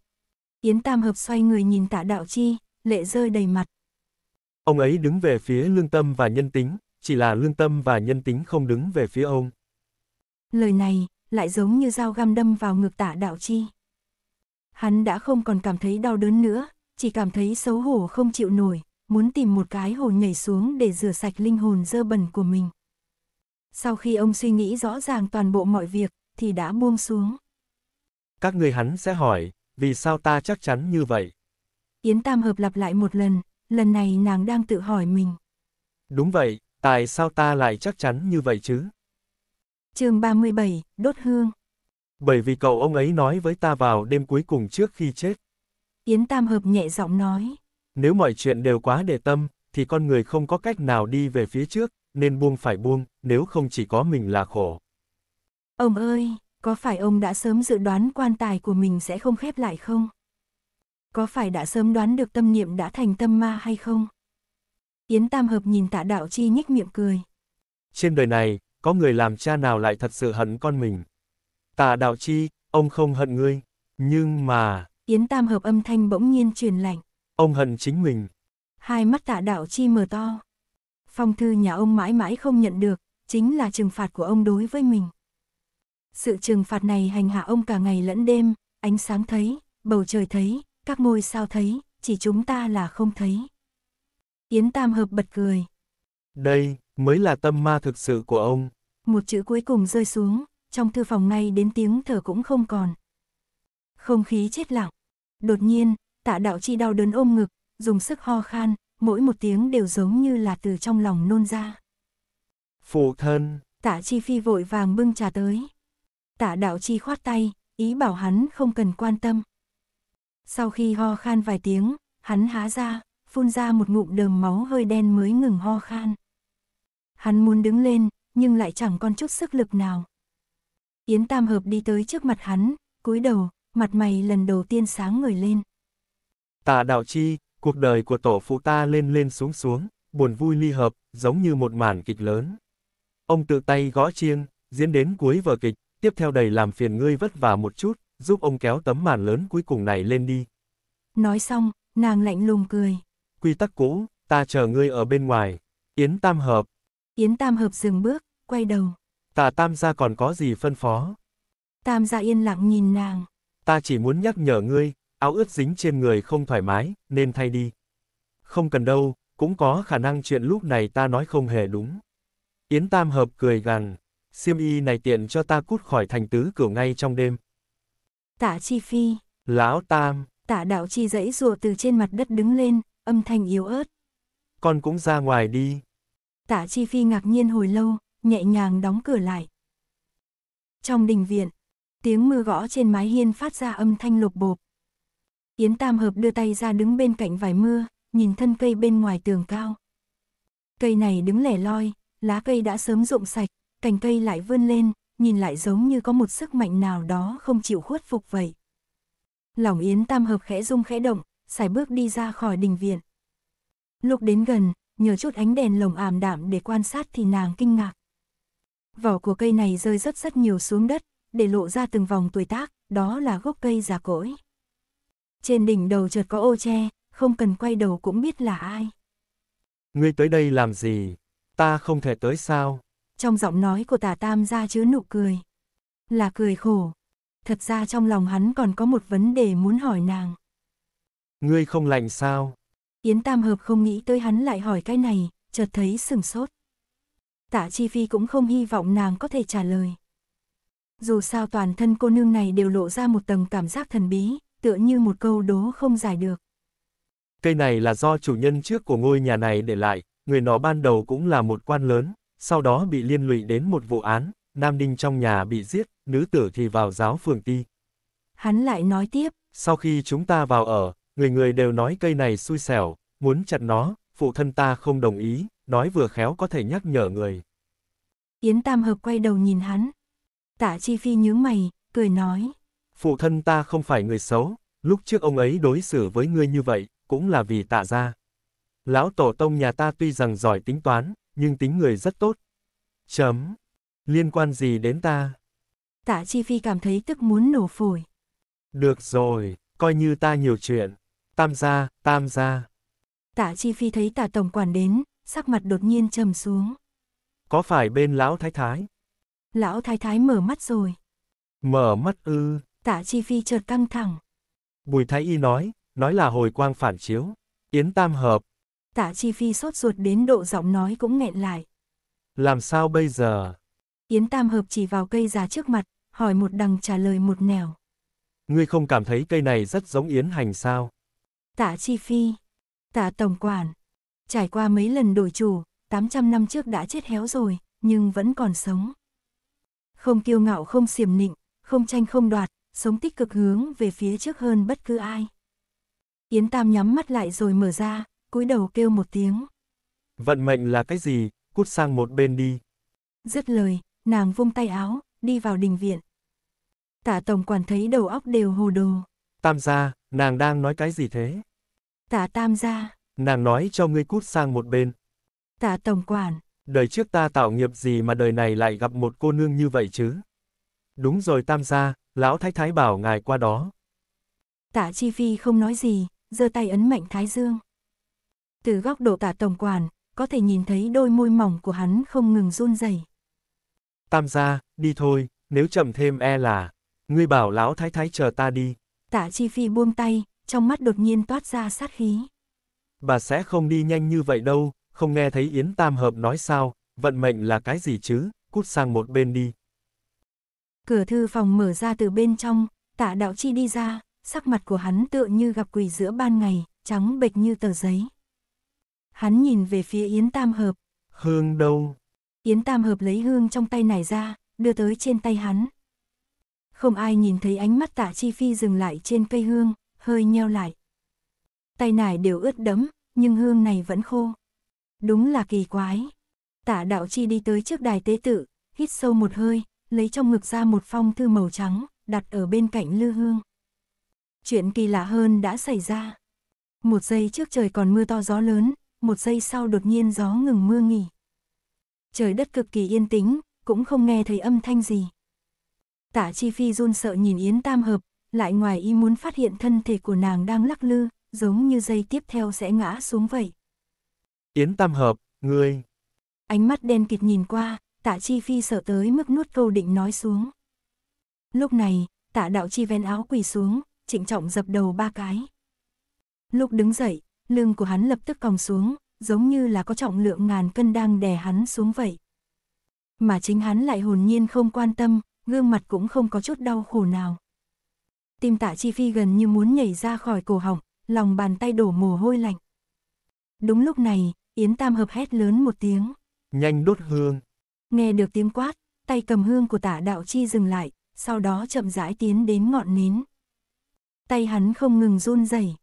Yến Tam Hợp xoay người nhìn tạ đạo chi, lệ rơi đầy mặt. Ông ấy đứng về phía lương tâm và nhân tính, chỉ là lương tâm và nhân tính không đứng về phía ông. Lời này, lại giống như dao găm đâm vào ngực tạ đạo chi. Hắn đã không còn cảm thấy đau đớn nữa, chỉ cảm thấy xấu hổ không chịu nổi, muốn tìm một cái hồ nhảy xuống để rửa sạch linh hồn dơ bẩn của mình. Sau khi ông suy nghĩ rõ ràng toàn bộ mọi việc, thì đã buông xuống. Các người hắn sẽ hỏi, vì sao ta chắc chắn như vậy? Yến Tam Hợp lặp lại một lần, lần này nàng đang tự hỏi mình. Đúng vậy, tại sao ta lại chắc chắn như vậy chứ? chương 37, Đốt Hương Bởi vì cậu ông ấy nói với ta vào đêm cuối cùng trước khi chết. Yến Tam Hợp nhẹ giọng nói. Nếu mọi chuyện đều quá để tâm, thì con người không có cách nào đi về phía trước, nên buông phải buông, nếu không chỉ có mình là khổ. Ông ơi, có phải ông đã sớm dự đoán quan tài của mình sẽ không khép lại không? Có phải đã sớm đoán được tâm niệm đã thành tâm ma hay không? Yến Tam Hợp nhìn tạ đạo chi nhếch miệng cười. Trên đời này, có người làm cha nào lại thật sự hận con mình? Tạ đạo chi, ông không hận ngươi, nhưng mà... Yến Tam Hợp âm thanh bỗng nhiên truyền lạnh. Ông hận chính mình. Hai mắt tạ đạo chi mờ to. Phong thư nhà ông mãi mãi không nhận được, chính là trừng phạt của ông đối với mình. Sự trừng phạt này hành hạ ông cả ngày lẫn đêm, ánh sáng thấy, bầu trời thấy, các ngôi sao thấy, chỉ chúng ta là không thấy. Yến Tam Hợp bật cười. Đây, mới là tâm ma thực sự của ông. Một chữ cuối cùng rơi xuống, trong thư phòng ngay đến tiếng thở cũng không còn. Không khí chết lặng. Đột nhiên, tạ đạo chi đau đớn ôm ngực, dùng sức ho khan, mỗi một tiếng đều giống như là từ trong lòng nôn ra. Phụ thân, tạ chi phi vội vàng bưng trà tới. Tạ đạo chi khoát tay, ý bảo hắn không cần quan tâm. Sau khi ho khan vài tiếng, hắn há ra, phun ra một ngụm đờm máu hơi đen mới ngừng ho khan. Hắn muốn đứng lên, nhưng lại chẳng còn chút sức lực nào. Yến Tam Hợp đi tới trước mặt hắn, cúi đầu, mặt mày lần đầu tiên sáng ngời lên. Tạ Đạo Chi, cuộc đời của tổ phụ ta lên lên xuống xuống, buồn vui ly hợp, giống như một màn kịch lớn. Ông tự tay gõ chiêng, diễn đến cuối vở kịch, tiếp theo đầy làm phiền ngươi vất vả một chút, giúp ông kéo tấm màn lớn cuối cùng này lên đi. Nói xong, nàng lạnh lùng cười. Quy tắc cũ, ta chờ ngươi ở bên ngoài. Yến Tam Hợp. Yến Tam Hợp dừng bước, quay đầu. Tạ Tam gia còn có gì phân phó? Tam gia yên lặng nhìn nàng. Ta chỉ muốn nhắc nhở ngươi, áo ướt dính trên người không thoải mái, nên thay đi. Không cần đâu, cũng có khả năng chuyện lúc này ta nói không hề đúng. Yến Tam Hợp cười gằn, siêm y này tiện cho ta cút khỏi thành tứ cửa ngay trong đêm. Tả Chi Phi. Lão Tam. Tả Đạo Chi dãy rùa từ trên mặt đất đứng lên, âm thanh yếu ớt. Con cũng ra ngoài đi. Tả Chi Phi ngạc nhiên hồi lâu, nhẹ nhàng đóng cửa lại. Trong đình viện, tiếng mưa gõ trên mái hiên phát ra âm thanh lục bộp, Yến Tam Hợp đưa tay ra đứng bên cạnh vài mưa, nhìn thân cây bên ngoài tường cao. Cây này đứng lẻ loi, lá cây đã sớm rụng sạch, cành cây lại vươn lên, nhìn lại giống như có một sức mạnh nào đó không chịu khuất phục vậy. Lòng Yến Tam Hợp khẽ rung khẽ động, xài bước đi ra khỏi đình viện. Lúc đến gần, nhờ chút ánh đèn lồng ảm đạm để quan sát thì nàng kinh ngạc. Vỏ của cây này rơi rất rất nhiều xuống đất, để lộ ra từng vòng tuổi tác, đó là gốc cây già cỗi trên đỉnh đầu chợt có ô che, không cần quay đầu cũng biết là ai. Ngươi tới đây làm gì? Ta không thể tới sao? Trong giọng nói của tả tam ra chứa nụ cười. Là cười khổ. Thật ra trong lòng hắn còn có một vấn đề muốn hỏi nàng. Ngươi không lạnh sao? Yến Tam Hợp không nghĩ tới hắn lại hỏi cái này, chợt thấy sừng sốt. Tạ Chi Phi cũng không hy vọng nàng có thể trả lời. Dù sao toàn thân cô nương này đều lộ ra một tầng cảm giác thần bí, tựa như một câu đố không giải được. Cây này là do chủ nhân trước của ngôi nhà này để lại, người nó ban đầu cũng là một quan lớn, sau đó bị liên lụy đến một vụ án, nam đinh trong nhà bị giết, nữ tử thì vào giáo phường ti. Hắn lại nói tiếp, sau khi chúng ta vào ở, người người đều nói cây này xui xẻo, muốn chặt nó, phụ thân ta không đồng ý, nói vừa khéo có thể nhắc nhở người. Yến Tam Hợp quay đầu nhìn hắn. Tạ Chi Phi nhướng mày, cười nói, Phụ thân ta không phải người xấu, lúc trước ông ấy đối xử với ngươi như vậy, cũng là vì tạ gia Lão tổ tông nhà ta tuy rằng giỏi tính toán, nhưng tính người rất tốt. Chấm. Liên quan gì đến ta? Tạ Chi Phi cảm thấy tức muốn nổ phổi. Được rồi, coi như ta nhiều chuyện. Tam gia, tam gia. Tạ Chi Phi thấy tạ tổng quản đến, sắc mặt đột nhiên trầm xuống. Có phải bên lão thái thái? Lão thái thái mở mắt rồi. Mở mắt ư, Tạ Chi Phi chợt căng thẳng. Bùi Thái Y nói, nói là hồi quang phản chiếu, yến tam hợp. Tạ Chi Phi sốt ruột đến độ giọng nói cũng nghẹn lại. Làm sao bây giờ? Yến tam hợp chỉ vào cây già trước mặt, hỏi một đằng trả lời một nẻo. Ngươi không cảm thấy cây này rất giống yến hành sao? Tạ Chi Phi, Tạ Tổng Quản, trải qua mấy lần đổi chủ, 800 năm trước đã chết héo rồi, nhưng vẫn còn sống. Không kiêu ngạo không xiểm nịnh, không tranh không đoạt, sống tích cực hướng về phía trước hơn bất cứ ai. Yến Tam nhắm mắt lại rồi mở ra, cúi đầu kêu một tiếng. Vận mệnh là cái gì, cút sang một bên đi. Dứt lời, nàng vung tay áo, đi vào đình viện. Tả tổng quản thấy đầu óc đều hồ đồ. Tam gia, nàng đang nói cái gì thế? Tả tam gia. Nàng nói cho ngươi cút sang một bên. Tả tổng quản. Đời trước ta tạo nghiệp gì mà đời này lại gặp một cô nương như vậy chứ? Đúng rồi tam gia, lão thái thái bảo ngài qua đó. Tạ Chi Phi không nói gì, giơ tay ấn mạnh thái dương. Từ góc độ tả tổng quản, có thể nhìn thấy đôi môi mỏng của hắn không ngừng run rẩy. Tam gia, đi thôi, nếu chậm thêm e là, ngươi bảo lão thái thái chờ ta đi. Tạ Chi Phi buông tay, trong mắt đột nhiên toát ra sát khí. Bà sẽ không đi nhanh như vậy đâu, không nghe thấy Yến Tam Hợp nói sao, vận mệnh là cái gì chứ, cút sang một bên đi. Cửa thư phòng mở ra từ bên trong, tạ đạo chi đi ra, sắc mặt của hắn tựa như gặp quỷ giữa ban ngày, trắng bệch như tờ giấy. Hắn nhìn về phía Yến Tam Hợp. Hương đâu? Yến Tam Hợp lấy hương trong tay nải ra, đưa tới trên tay hắn. Không ai nhìn thấy ánh mắt tạ chi phi dừng lại trên cây hương, hơi nheo lại. Tay nải đều ướt đẫm, nhưng hương này vẫn khô. Đúng là kỳ quái. Tạ đạo chi đi tới trước đài tế tự, hít sâu một hơi, lấy trong ngực ra một phong thư màu trắng, đặt ở bên cạnh Lư Hương. Chuyện kỳ lạ hơn đã xảy ra. Một giây trước trời còn mưa to gió lớn, một giây sau đột nhiên gió ngừng mưa nghỉ. Trời đất cực kỳ yên tĩnh, cũng không nghe thấy âm thanh gì. Tả Chi Phi run sợ nhìn Yến Tam Hợp, lại ngoài ý muốn phát hiện thân thể của nàng đang lắc lư, giống như giây tiếp theo sẽ ngã xuống vậy. Yến Tam Hợp, ngươi... Ánh mắt đen kịt nhìn qua, tạ chi phi sợ tới mức nuốt câu định nói xuống. Lúc này, tạ đạo chi ven áo quỳ xuống, trịnh trọng dập đầu ba cái. Lúc đứng dậy, lưng của hắn lập tức còng xuống, giống như là có trọng lượng ngàn cân đang đè hắn xuống vậy. Mà chính hắn lại hồn nhiên không quan tâm, gương mặt cũng không có chút đau khổ nào. Tim tạ chi phi gần như muốn nhảy ra khỏi cổ họng, lòng bàn tay đổ mồ hôi lạnh. Đúng lúc này, Yến Tam Hợp hét lớn một tiếng. Nhanh đốt hương. Nghe được tiếng quát, tay cầm hương của tả đạo chi dừng lại, sau đó chậm rãi tiến đến ngọn nến. Tay hắn không ngừng run rẩy.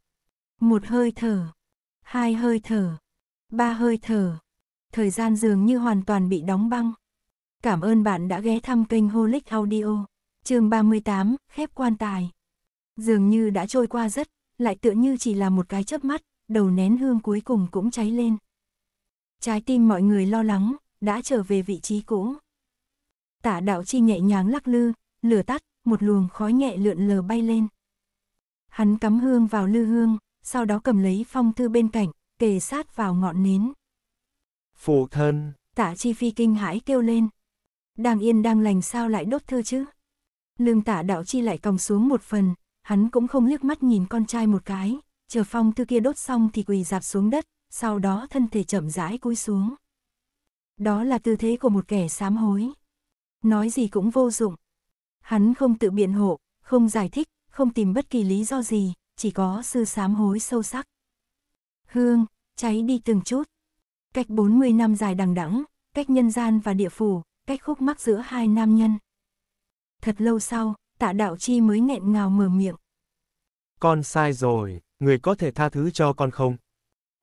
Một hơi thở, hai hơi thở, ba hơi thở. Thời gian dường như hoàn toàn bị đóng băng. Cảm ơn bạn đã ghé thăm kênh Holic Audio. Chương 38, khép quan tài. Dường như đã trôi qua rất, lại tựa như chỉ là một cái chớp mắt, đầu nén hương cuối cùng cũng cháy lên. Trái tim mọi người lo lắng, đã trở về vị trí cũ. Tả đạo chi nhẹ nhàng lắc lư, lửa tắt, một luồng khói nhẹ lượn lờ bay lên. Hắn cắm hương vào lư hương, sau đó cầm lấy phong thư bên cạnh, kề sát vào ngọn nến. Phụ thân! Tả chi phi kinh hãi kêu lên. Đang yên đang lành sao lại đốt thư chứ? Lương tả đạo chi lại còng xuống một phần, hắn cũng không liếc mắt nhìn con trai một cái, chờ phong thư kia đốt xong thì quỳ dạp xuống đất, sau đó thân thể chậm rãi cúi xuống đó là tư thế của một kẻ sám hối. Nói gì cũng vô dụng. Hắn không tự biện hộ, không giải thích, không tìm bất kỳ lý do gì, chỉ có sư sám hối sâu sắc. Hương, cháy đi từng chút. Cách 40 năm dài đằng đẵng, cách nhân gian và địa phủ, cách khúc mắc giữa hai nam nhân. Thật lâu sau, tạ đạo chi mới nghẹn ngào mở miệng. Con sai rồi, người có thể tha thứ cho con không?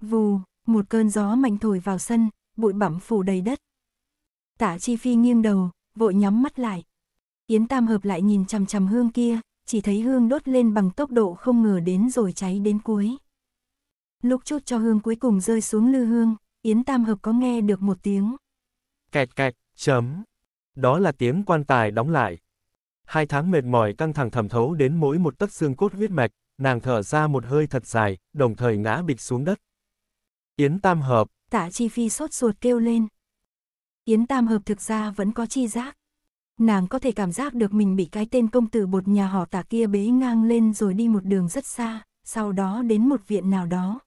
Vù, một cơn gió mạnh thổi vào sân, bụi bặm phủ đầy đất. Tạ Chi Phi nghiêng đầu, vội nhắm mắt lại. Yến Tam hợp lại nhìn chằm chằm hương kia, chỉ thấy hương đốt lên bằng tốc độ không ngờ đến rồi cháy đến cuối. Lúc chốt cho hương cuối cùng rơi xuống lư hương, Yến Tam hợp có nghe được một tiếng. Kẹt kẹt, chấm. Đó là tiếng quan tài đóng lại. Hai tháng mệt mỏi căng thẳng thẩm thấu đến mỗi một tấc xương cốt huyết mạch, nàng thở ra một hơi thật dài, đồng thời ngã bịch xuống đất. Yến Tam Hợp, tạ chi phi sốt ruột kêu lên. Yến Tam Hợp thực ra vẫn có chi giác. Nàng có thể cảm giác được mình bị cái tên công tử bột nhà họ tạ kia bế ngang lên rồi đi một đường rất xa, sau đó đến một viện nào đó.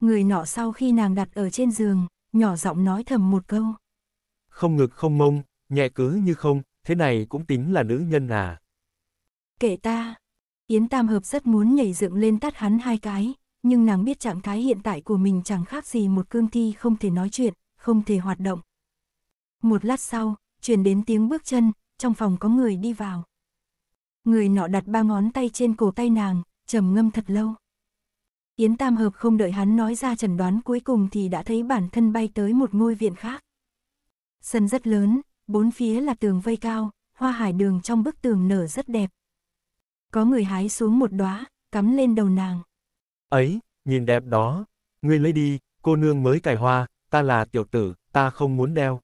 Người nọ sau khi nàng đặt ở trên giường, nhỏ giọng nói thầm một câu. Không ngực không mông, nhẹ cứ như không, thế này cũng tính là nữ nhân à. Kệ ta, Yến Tam Hợp rất muốn nhảy dựng lên tát hắn hai cái, nhưng nàng biết trạng thái hiện tại của mình chẳng khác gì một cương thi không thể nói chuyện, không thể hoạt động. Một lát sau, truyền đến tiếng bước chân, trong phòng có người đi vào. Người nọ đặt ba ngón tay trên cổ tay nàng, trầm ngâm thật lâu. Yến Tam Hợp không đợi hắn nói ra chẩn đoán cuối cùng thì đã thấy bản thân bay tới một ngôi viện khác. Sân rất lớn, bốn phía là tường vây cao, hoa hải đường trong bức tường nở rất đẹp. Có người hái xuống một đóa, cắm lên đầu nàng. Ấy, nhìn đẹp đó. Ngươi lấy đi, cô nương mới cài hoa, ta là tiểu tử, ta không muốn đeo.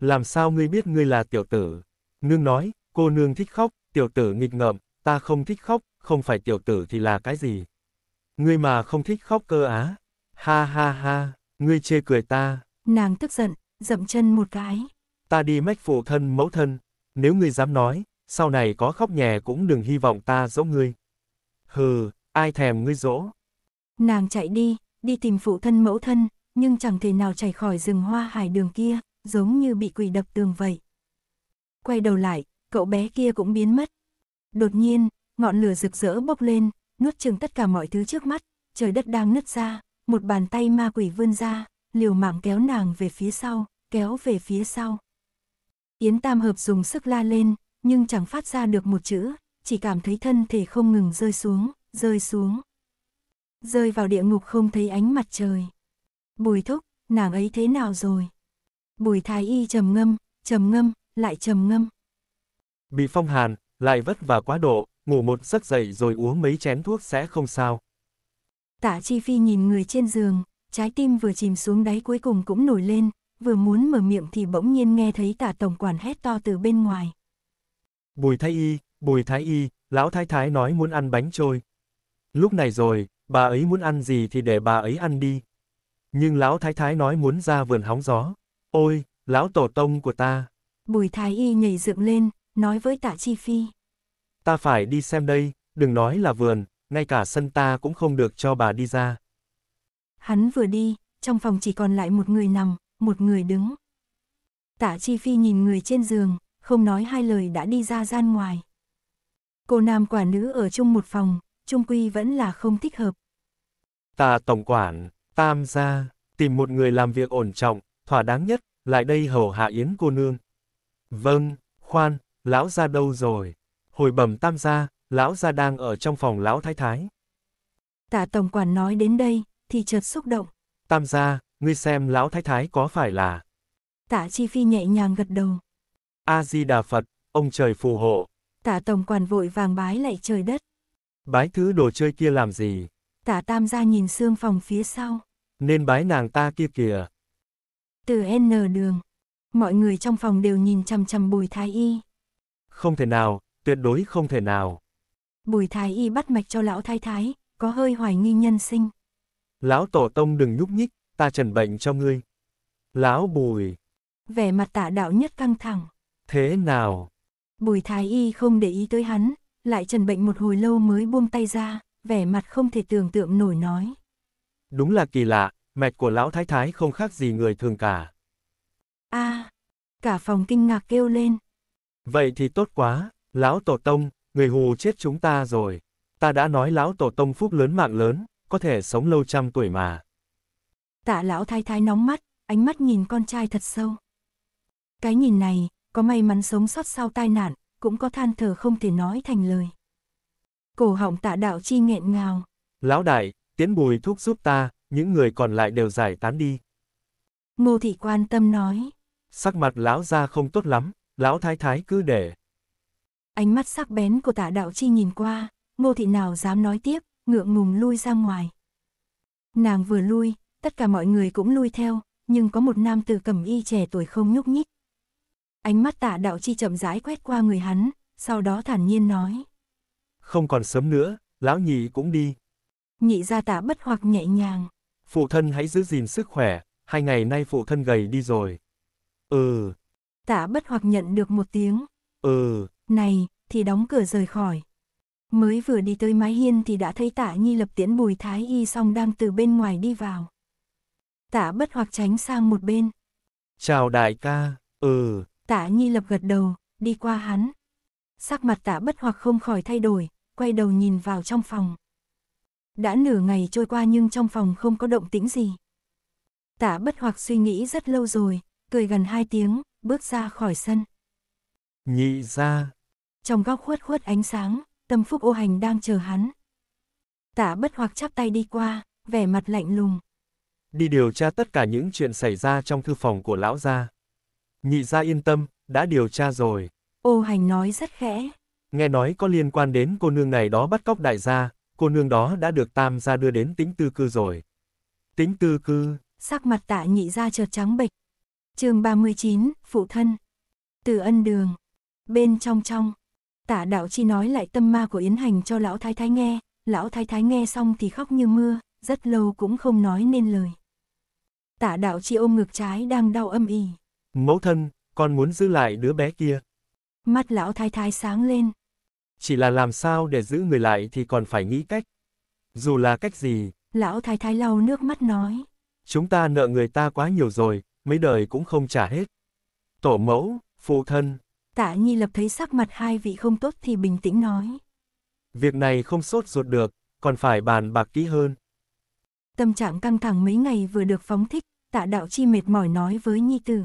Làm sao ngươi biết ngươi là tiểu tử? Nương nói, cô nương thích khóc, tiểu tử nghịch ngợm, ta không thích khóc, không phải tiểu tử thì là cái gì? Ngươi mà không thích khóc cơ á? Ha ha ha, ngươi chê cười ta. Nàng tức giận, dậm chân một cái. Ta đi mách phụ thân mẫu thân, nếu ngươi dám nói, sau này có khóc nhè cũng đừng hy vọng ta dỗ ngươi. Hừ, ai thèm ngươi dỗ. Nàng chạy đi, đi tìm phụ thân mẫu thân, nhưng chẳng thể nào chạy khỏi rừng hoa hải đường kia, giống như bị quỷ đập tường vậy. Quay đầu lại, cậu bé kia cũng biến mất. Đột nhiên, ngọn lửa rực rỡ bốc lên, nuốt chừng tất cả mọi thứ trước mắt, trời đất đang nứt ra, một bàn tay ma quỷ vươn ra, liều mạng kéo nàng về phía sau, kéo về phía sau. Yến Tam Hợp dùng sức la lên, nhưng chẳng phát ra được một chữ, chỉ cảm thấy thân thể không ngừng rơi xuống, rơi xuống rơi vào địa ngục không thấy ánh mặt trời. Bùi thúc, nàng ấy thế nào rồi? Bùi thái y trầm ngâm, trầm ngâm, lại trầm ngâm. Bị phong hàn, lại vất vả quá độ, ngủ một giấc dậy rồi uống mấy chén thuốc sẽ không sao. Tạ Chi Phi nhìn người trên giường, trái tim vừa chìm xuống đáy cuối cùng cũng nổi lên, vừa muốn mở miệng thì bỗng nhiên nghe thấy Tạ Tổng Quản hét to từ bên ngoài. Bùi Thái Y, Bùi Thái Y, Lão Thái Thái nói muốn ăn bánh trôi. Lúc này rồi, Bà ấy muốn ăn gì thì để bà ấy ăn đi. Nhưng lão thái thái nói muốn ra vườn hóng gió. Ôi, lão tổ tông của ta. Bùi thái y nhảy dựng lên, nói với tạ chi phi. Ta phải đi xem đây, đừng nói là vườn, ngay cả sân ta cũng không được cho bà đi ra. Hắn vừa đi, trong phòng chỉ còn lại một người nằm, một người đứng. Tạ Chi Phi nhìn người trên giường, không nói hai lời đã đi ra gian ngoài. Cô nam quả nữ ở chung một phòng, trung quy vẫn là không thích hợp. Tạ Tổng Quản, Tam gia, tìm một người làm việc ổn trọng, thỏa đáng nhất, lại đây hầu hạ Yến cô nương. Vâng, khoan, lão gia đâu rồi? Hồi bẩm Tam gia, lão gia đang ở trong phòng lão thái thái. Tạ Tổng Quản nói đến đây, thì chợt xúc động. Tam gia, ngươi xem lão thái thái có phải là... Tạ Chi Phi nhẹ nhàng gật đầu. A-di-đà Phật, ông trời phù hộ. Tạ Tổng Quản vội vàng bái lại trời đất. Bái thứ đồ chơi kia làm gì? Tả tam gia nhìn xương phòng phía sau. Nên bái nàng ta kia kìa. Từ N đường, mọi người trong phòng đều nhìn chăm chăm bùi thái y. Không thể nào, tuyệt đối không thể nào. Bùi thái y bắt mạch cho lão thái thái, có hơi hoài nghi nhân sinh. Lão tổ tông đừng nhúc nhích, ta trần bệnh cho ngươi. Lão bùi. Vẻ mặt tạ đạo nhất căng thẳng. Thế nào? Bùi thái y không để ý tới hắn, lại trần bệnh một hồi lâu mới buông tay ra, vẻ mặt không thể tưởng tượng nổi nói. Đúng là kỳ lạ, mạch của lão thái thái không khác gì người thường cả. a à, cả phòng kinh ngạc kêu lên. Vậy thì tốt quá, lão tổ tông, người hù chết chúng ta rồi. Ta đã nói lão tổ tông phúc lớn mạng lớn, có thể sống lâu trăm tuổi mà. Tạ lão thái thái nóng mắt, ánh mắt nhìn con trai thật sâu. Cái nhìn này, có may mắn sống sót sau tai nạn, cũng có than thở không thể nói thành lời. Cổ họng tạ đạo chi nghẹn ngào. Lão đại, tiến bùi thúc giúp ta, những người còn lại đều giải tán đi. Ngô thị quan tâm nói. Sắc mặt lão ra không tốt lắm, lão thái thái cứ để. Ánh mắt sắc bén của tạ đạo chi nhìn qua, ngô thị nào dám nói tiếp, ngượng ngùng lui ra ngoài. Nàng vừa lui, tất cả mọi người cũng lui theo, nhưng có một nam tử cầm y trẻ tuổi không nhúc nhích. Ánh mắt tạ đạo chi chậm rãi quét qua người hắn, sau đó thản nhiên nói. Không còn sớm nữa, lão nhị cũng đi. Nhị ra tạ bất hoặc nhẹ nhàng. Phụ thân hãy giữ gìn sức khỏe, hai ngày nay phụ thân gầy đi rồi. Ừ. Tạ bất hoặc nhận được một tiếng. Ừ. Này, thì đóng cửa rời khỏi. Mới vừa đi tới mái hiên thì đã thấy tạ nhi lập tiễn bùi thái y xong đang từ bên ngoài đi vào. Tạ bất hoặc tránh sang một bên. Chào đại ca, ừ, Tạ Nhi lập gật đầu, đi qua hắn. Sắc mặt tạ bất hoặc không khỏi thay đổi, quay đầu nhìn vào trong phòng. Đã nửa ngày trôi qua nhưng trong phòng không có động tĩnh gì. Tạ bất hoặc suy nghĩ rất lâu rồi, cười gần hai tiếng, bước ra khỏi sân. Nhị ra. Trong góc khuất khuất ánh sáng, tâm phúc ô hành đang chờ hắn. Tạ bất hoặc chắp tay đi qua, vẻ mặt lạnh lùng. Đi điều tra tất cả những chuyện xảy ra trong thư phòng của lão gia. Nhị gia yên tâm, đã điều tra rồi. Ô hành nói rất khẽ. Nghe nói có liên quan đến cô nương này đó bắt cóc đại gia, cô nương đó đã được tam gia đưa đến tính tư cư rồi. Tính tư cư. Sắc mặt tạ nhị gia chợt trắng bệch. chương 39, phụ thân. Từ ân đường. Bên trong trong. Tạ đạo chi nói lại tâm ma của Yến Hành cho lão thái thái nghe, lão thái thái nghe xong thì khóc như mưa, rất lâu cũng không nói nên lời. Tạ đạo chi ôm ngực trái đang đau âm ỉ. Mẫu thân, con muốn giữ lại đứa bé kia. Mắt lão thái thái sáng lên. Chỉ là làm sao để giữ người lại thì còn phải nghĩ cách. Dù là cách gì. Lão thái thái lau nước mắt nói. Chúng ta nợ người ta quá nhiều rồi, mấy đời cũng không trả hết. Tổ mẫu, phụ thân. Tạ Nhi lập thấy sắc mặt hai vị không tốt thì bình tĩnh nói. Việc này không sốt ruột được, còn phải bàn bạc kỹ hơn. Tâm trạng căng thẳng mấy ngày vừa được phóng thích, tạ đạo chi mệt mỏi nói với Nhi Tử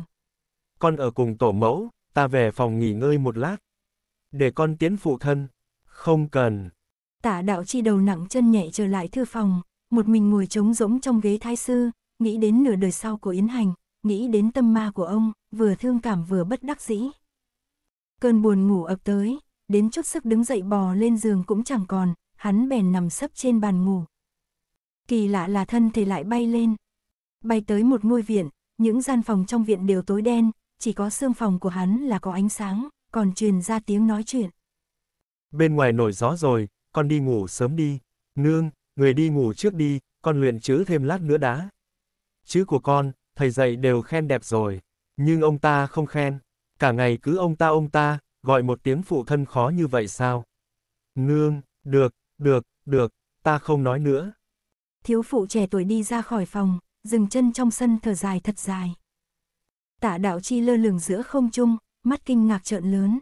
con ở cùng tổ mẫu, ta về phòng nghỉ ngơi một lát. Để con tiến phụ thân. Không cần. Tả đạo chi đầu nặng chân nhẹ trở lại thư phòng, một mình ngồi trống rỗng trong ghế thái sư, nghĩ đến nửa đời sau của Yến Hành, nghĩ đến tâm ma của ông, vừa thương cảm vừa bất đắc dĩ. Cơn buồn ngủ ập tới, đến chút sức đứng dậy bò lên giường cũng chẳng còn, hắn bèn nằm sấp trên bàn ngủ. Kỳ lạ là thân thể lại bay lên. Bay tới một ngôi viện, những gian phòng trong viện đều tối đen, chỉ có xương phòng của hắn là có ánh sáng, còn truyền ra tiếng nói chuyện. Bên ngoài nổi gió rồi, con đi ngủ sớm đi. Nương, người đi ngủ trước đi, con luyện chữ thêm lát nữa đã. Chữ của con, thầy dạy đều khen đẹp rồi, nhưng ông ta không khen. Cả ngày cứ ông ta ông ta, gọi một tiếng phụ thân khó như vậy sao? Nương, được, được, được, ta không nói nữa. Thiếu phụ trẻ tuổi đi ra khỏi phòng, dừng chân trong sân thở dài thật dài tạ đạo chi lơ lửng giữa không trung, mắt kinh ngạc trợn lớn.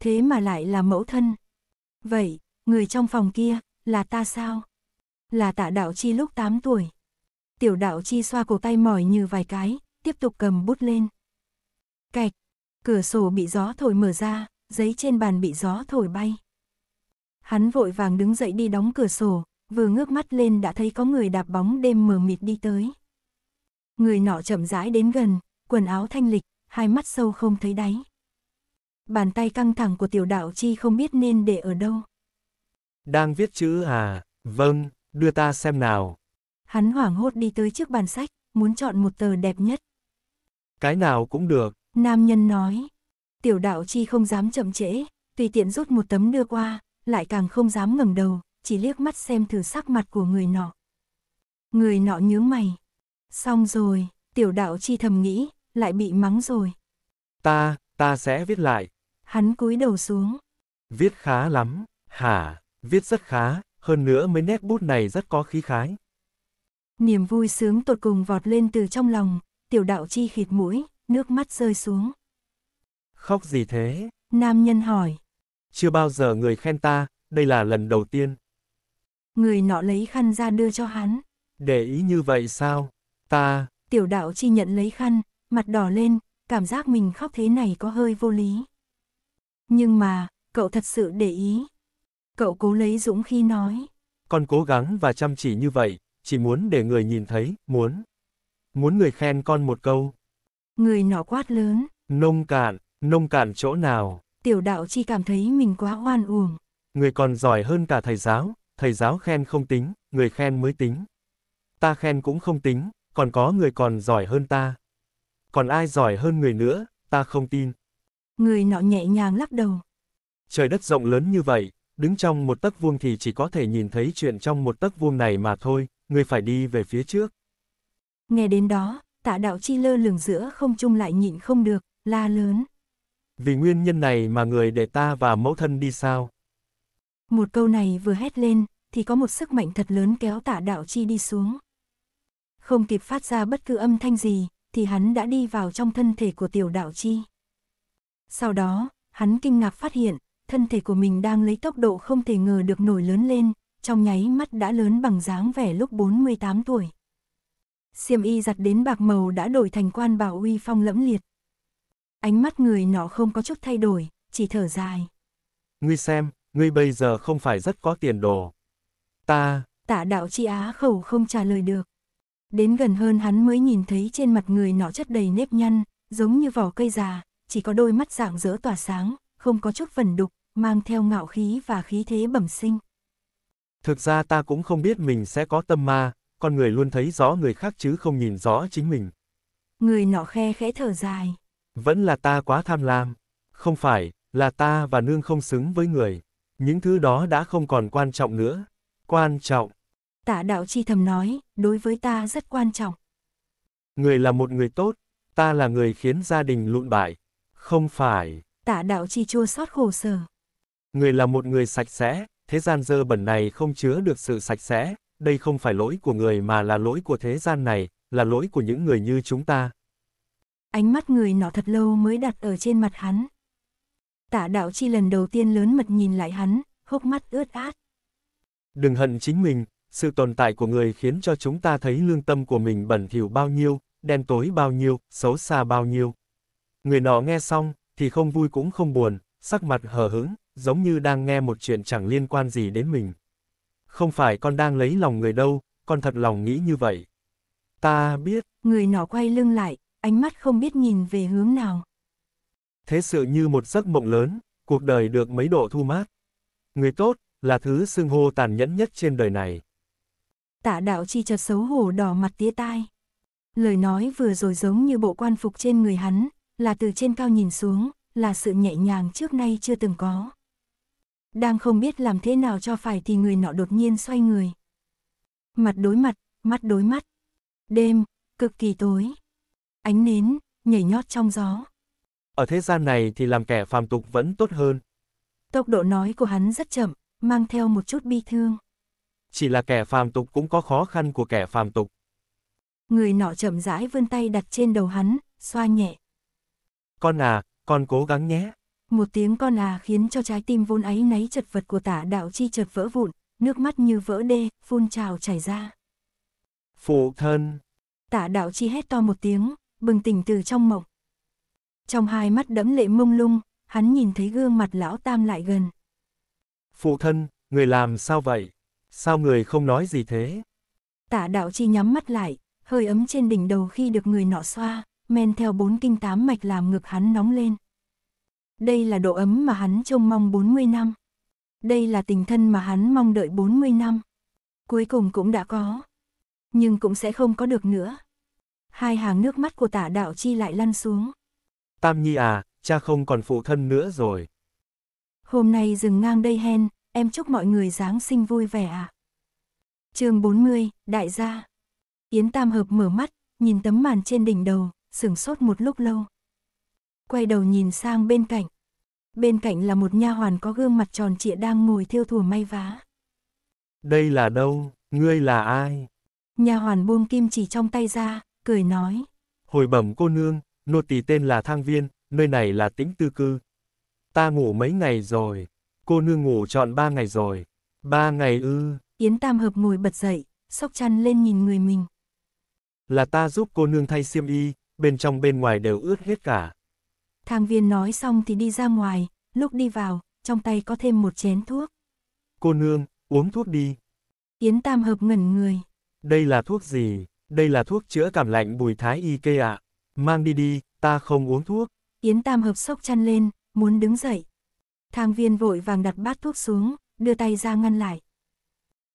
Thế mà lại là mẫu thân. Vậy, người trong phòng kia, là ta sao? Là tạ đạo chi lúc 8 tuổi. Tiểu đạo chi xoa cổ tay mỏi như vài cái, tiếp tục cầm bút lên. Cạch, cửa sổ bị gió thổi mở ra, giấy trên bàn bị gió thổi bay. Hắn vội vàng đứng dậy đi đóng cửa sổ, vừa ngước mắt lên đã thấy có người đạp bóng đêm mờ mịt đi tới. Người nọ chậm rãi đến gần, quần áo thanh lịch, hai mắt sâu không thấy đáy. Bàn tay căng thẳng của tiểu đạo chi không biết nên để ở đâu. Đang viết chữ à, vâng, đưa ta xem nào. Hắn hoảng hốt đi tới trước bàn sách, muốn chọn một tờ đẹp nhất. Cái nào cũng được. Nam nhân nói. Tiểu đạo chi không dám chậm trễ, tùy tiện rút một tấm đưa qua, lại càng không dám ngẩng đầu, chỉ liếc mắt xem thử sắc mặt của người nọ. Người nọ nhướng mày. Xong rồi, tiểu đạo chi thầm nghĩ, lại bị mắng rồi. Ta, ta sẽ viết lại. Hắn cúi đầu xuống. Viết khá lắm, hả, viết rất khá, hơn nữa mấy nét bút này rất có khí khái. Niềm vui sướng tột cùng vọt lên từ trong lòng, tiểu đạo chi khịt mũi, nước mắt rơi xuống. Khóc gì thế? Nam nhân hỏi. Chưa bao giờ người khen ta, đây là lần đầu tiên. Người nọ lấy khăn ra đưa cho hắn. Để ý như vậy sao? Ta... Tiểu đạo chi nhận lấy khăn, mặt đỏ lên, cảm giác mình khóc thế này có hơi vô lý. Nhưng mà, cậu thật sự để ý. Cậu cố lấy dũng khi nói. Con cố gắng và chăm chỉ như vậy, chỉ muốn để người nhìn thấy, muốn. Muốn người khen con một câu. Người nọ quát lớn. Nông cạn, nông cạn chỗ nào. Tiểu đạo chi cảm thấy mình quá hoan uổng. Người còn giỏi hơn cả thầy giáo, thầy giáo khen không tính, người khen mới tính. Ta khen cũng không tính, còn có người còn giỏi hơn ta còn ai giỏi hơn người nữa, ta không tin. Người nọ nhẹ nhàng lắc đầu. Trời đất rộng lớn như vậy, đứng trong một tấc vuông thì chỉ có thể nhìn thấy chuyện trong một tấc vuông này mà thôi, người phải đi về phía trước. Nghe đến đó, tạ đạo chi lơ lửng giữa không trung lại nhịn không được, la lớn. Vì nguyên nhân này mà người để ta và mẫu thân đi sao? Một câu này vừa hét lên, thì có một sức mạnh thật lớn kéo tạ đạo chi đi xuống. Không kịp phát ra bất cứ âm thanh gì, thì hắn đã đi vào trong thân thể của tiểu đạo chi. Sau đó, hắn kinh ngạc phát hiện, thân thể của mình đang lấy tốc độ không thể ngờ được nổi lớn lên, trong nháy mắt đã lớn bằng dáng vẻ lúc 48 tuổi. Xiêm y giặt đến bạc màu đã đổi thành quan bảo uy phong lẫm liệt. Ánh mắt người nọ không có chút thay đổi, chỉ thở dài. Ngươi xem, ngươi bây giờ không phải rất có tiền đồ. Ta... Tạ đạo chi á khẩu không trả lời được đến gần hơn hắn mới nhìn thấy trên mặt người nọ chất đầy nếp nhăn, giống như vỏ cây già, chỉ có đôi mắt dạng dỡ tỏa sáng, không có chút vẩn đục, mang theo ngạo khí và khí thế bẩm sinh. Thực ra ta cũng không biết mình sẽ có tâm ma, con người luôn thấy rõ người khác chứ không nhìn rõ chính mình. Người nọ khe khẽ thở dài. Vẫn là ta quá tham lam. Không phải, là ta và nương không xứng với người. Những thứ đó đã không còn quan trọng nữa. Quan trọng, Tạ đạo chi thầm nói, đối với ta rất quan trọng. Người là một người tốt, ta là người khiến gia đình lụn bại. Không phải. Tạ đạo chi chua xót khổ sở. Người là một người sạch sẽ, thế gian dơ bẩn này không chứa được sự sạch sẽ, đây không phải lỗi của người mà là lỗi của thế gian này, là lỗi của những người như chúng ta. Ánh mắt người nọ thật lâu mới đặt ở trên mặt hắn. Tạ đạo chi lần đầu tiên lớn mật nhìn lại hắn, hốc mắt ướt át. Đừng hận chính mình, sự tồn tại của người khiến cho chúng ta thấy lương tâm của mình bẩn thỉu bao nhiêu, đen tối bao nhiêu, xấu xa bao nhiêu. Người nọ nghe xong, thì không vui cũng không buồn, sắc mặt hờ hững, giống như đang nghe một chuyện chẳng liên quan gì đến mình. Không phải con đang lấy lòng người đâu, con thật lòng nghĩ như vậy. Ta biết. Người nọ quay lưng lại, ánh mắt không biết nhìn về hướng nào. Thế sự như một giấc mộng lớn, cuộc đời được mấy độ thu mát. Người tốt, là thứ xưng hô tàn nhẫn nhất trên đời này tạ đạo chi chợt xấu hổ đỏ mặt tía tai. Lời nói vừa rồi giống như bộ quan phục trên người hắn, là từ trên cao nhìn xuống, là sự nhẹ nhàng trước nay chưa từng có. Đang không biết làm thế nào cho phải thì người nọ đột nhiên xoay người. Mặt đối mặt, mắt đối mắt. Đêm, cực kỳ tối. Ánh nến, nhảy nhót trong gió. Ở thế gian này thì làm kẻ phàm tục vẫn tốt hơn. Tốc độ nói của hắn rất chậm, mang theo một chút bi thương chỉ là kẻ phàm tục cũng có khó khăn của kẻ phàm tục. Người nọ chậm rãi vươn tay đặt trên đầu hắn, xoa nhẹ. Con à, con cố gắng nhé. Một tiếng con à khiến cho trái tim vốn ấy náy chật vật của tả đạo chi chật vỡ vụn, nước mắt như vỡ đê, phun trào chảy ra. Phụ thân. Tả đạo chi hét to một tiếng, bừng tỉnh từ trong mộng. Trong hai mắt đẫm lệ mông lung, hắn nhìn thấy gương mặt lão tam lại gần. Phụ thân, người làm sao vậy? Sao người không nói gì thế? Tả đạo chi nhắm mắt lại, hơi ấm trên đỉnh đầu khi được người nọ xoa, men theo bốn kinh tám mạch làm ngực hắn nóng lên. Đây là độ ấm mà hắn trông mong 40 năm. Đây là tình thân mà hắn mong đợi 40 năm. Cuối cùng cũng đã có. Nhưng cũng sẽ không có được nữa. Hai hàng nước mắt của tả đạo chi lại lăn xuống. Tam Nhi à, cha không còn phụ thân nữa rồi. Hôm nay dừng ngang đây hen, em chúc mọi người Giáng sinh vui vẻ ạ. À. chương 40, Đại gia. Yến Tam Hợp mở mắt, nhìn tấm màn trên đỉnh đầu, sửng sốt một lúc lâu. Quay đầu nhìn sang bên cạnh. Bên cạnh là một nha hoàn có gương mặt tròn trịa đang ngồi thiêu thùa may vá. Đây là đâu, ngươi là ai? Nha hoàn buông kim chỉ trong tay ra, cười nói. Hồi bẩm cô nương, nô tỳ tên là Thang Viên, nơi này là tĩnh tư cư. Ta ngủ mấy ngày rồi, cô nương ngủ trọn ba ngày rồi. Ba ngày ư. Yến Tam Hợp ngồi bật dậy, sóc chăn lên nhìn người mình. Là ta giúp cô nương thay xiêm y, bên trong bên ngoài đều ướt hết cả. Thang viên nói xong thì đi ra ngoài, lúc đi vào, trong tay có thêm một chén thuốc. Cô nương, uống thuốc đi. Yến Tam Hợp ngẩn người. Đây là thuốc gì? Đây là thuốc chữa cảm lạnh bùi thái y kê ạ. À. Mang đi đi, ta không uống thuốc. Yến Tam Hợp sốc chăn lên, muốn đứng dậy, Thang viên vội vàng đặt bát thuốc xuống, đưa tay ra ngăn lại.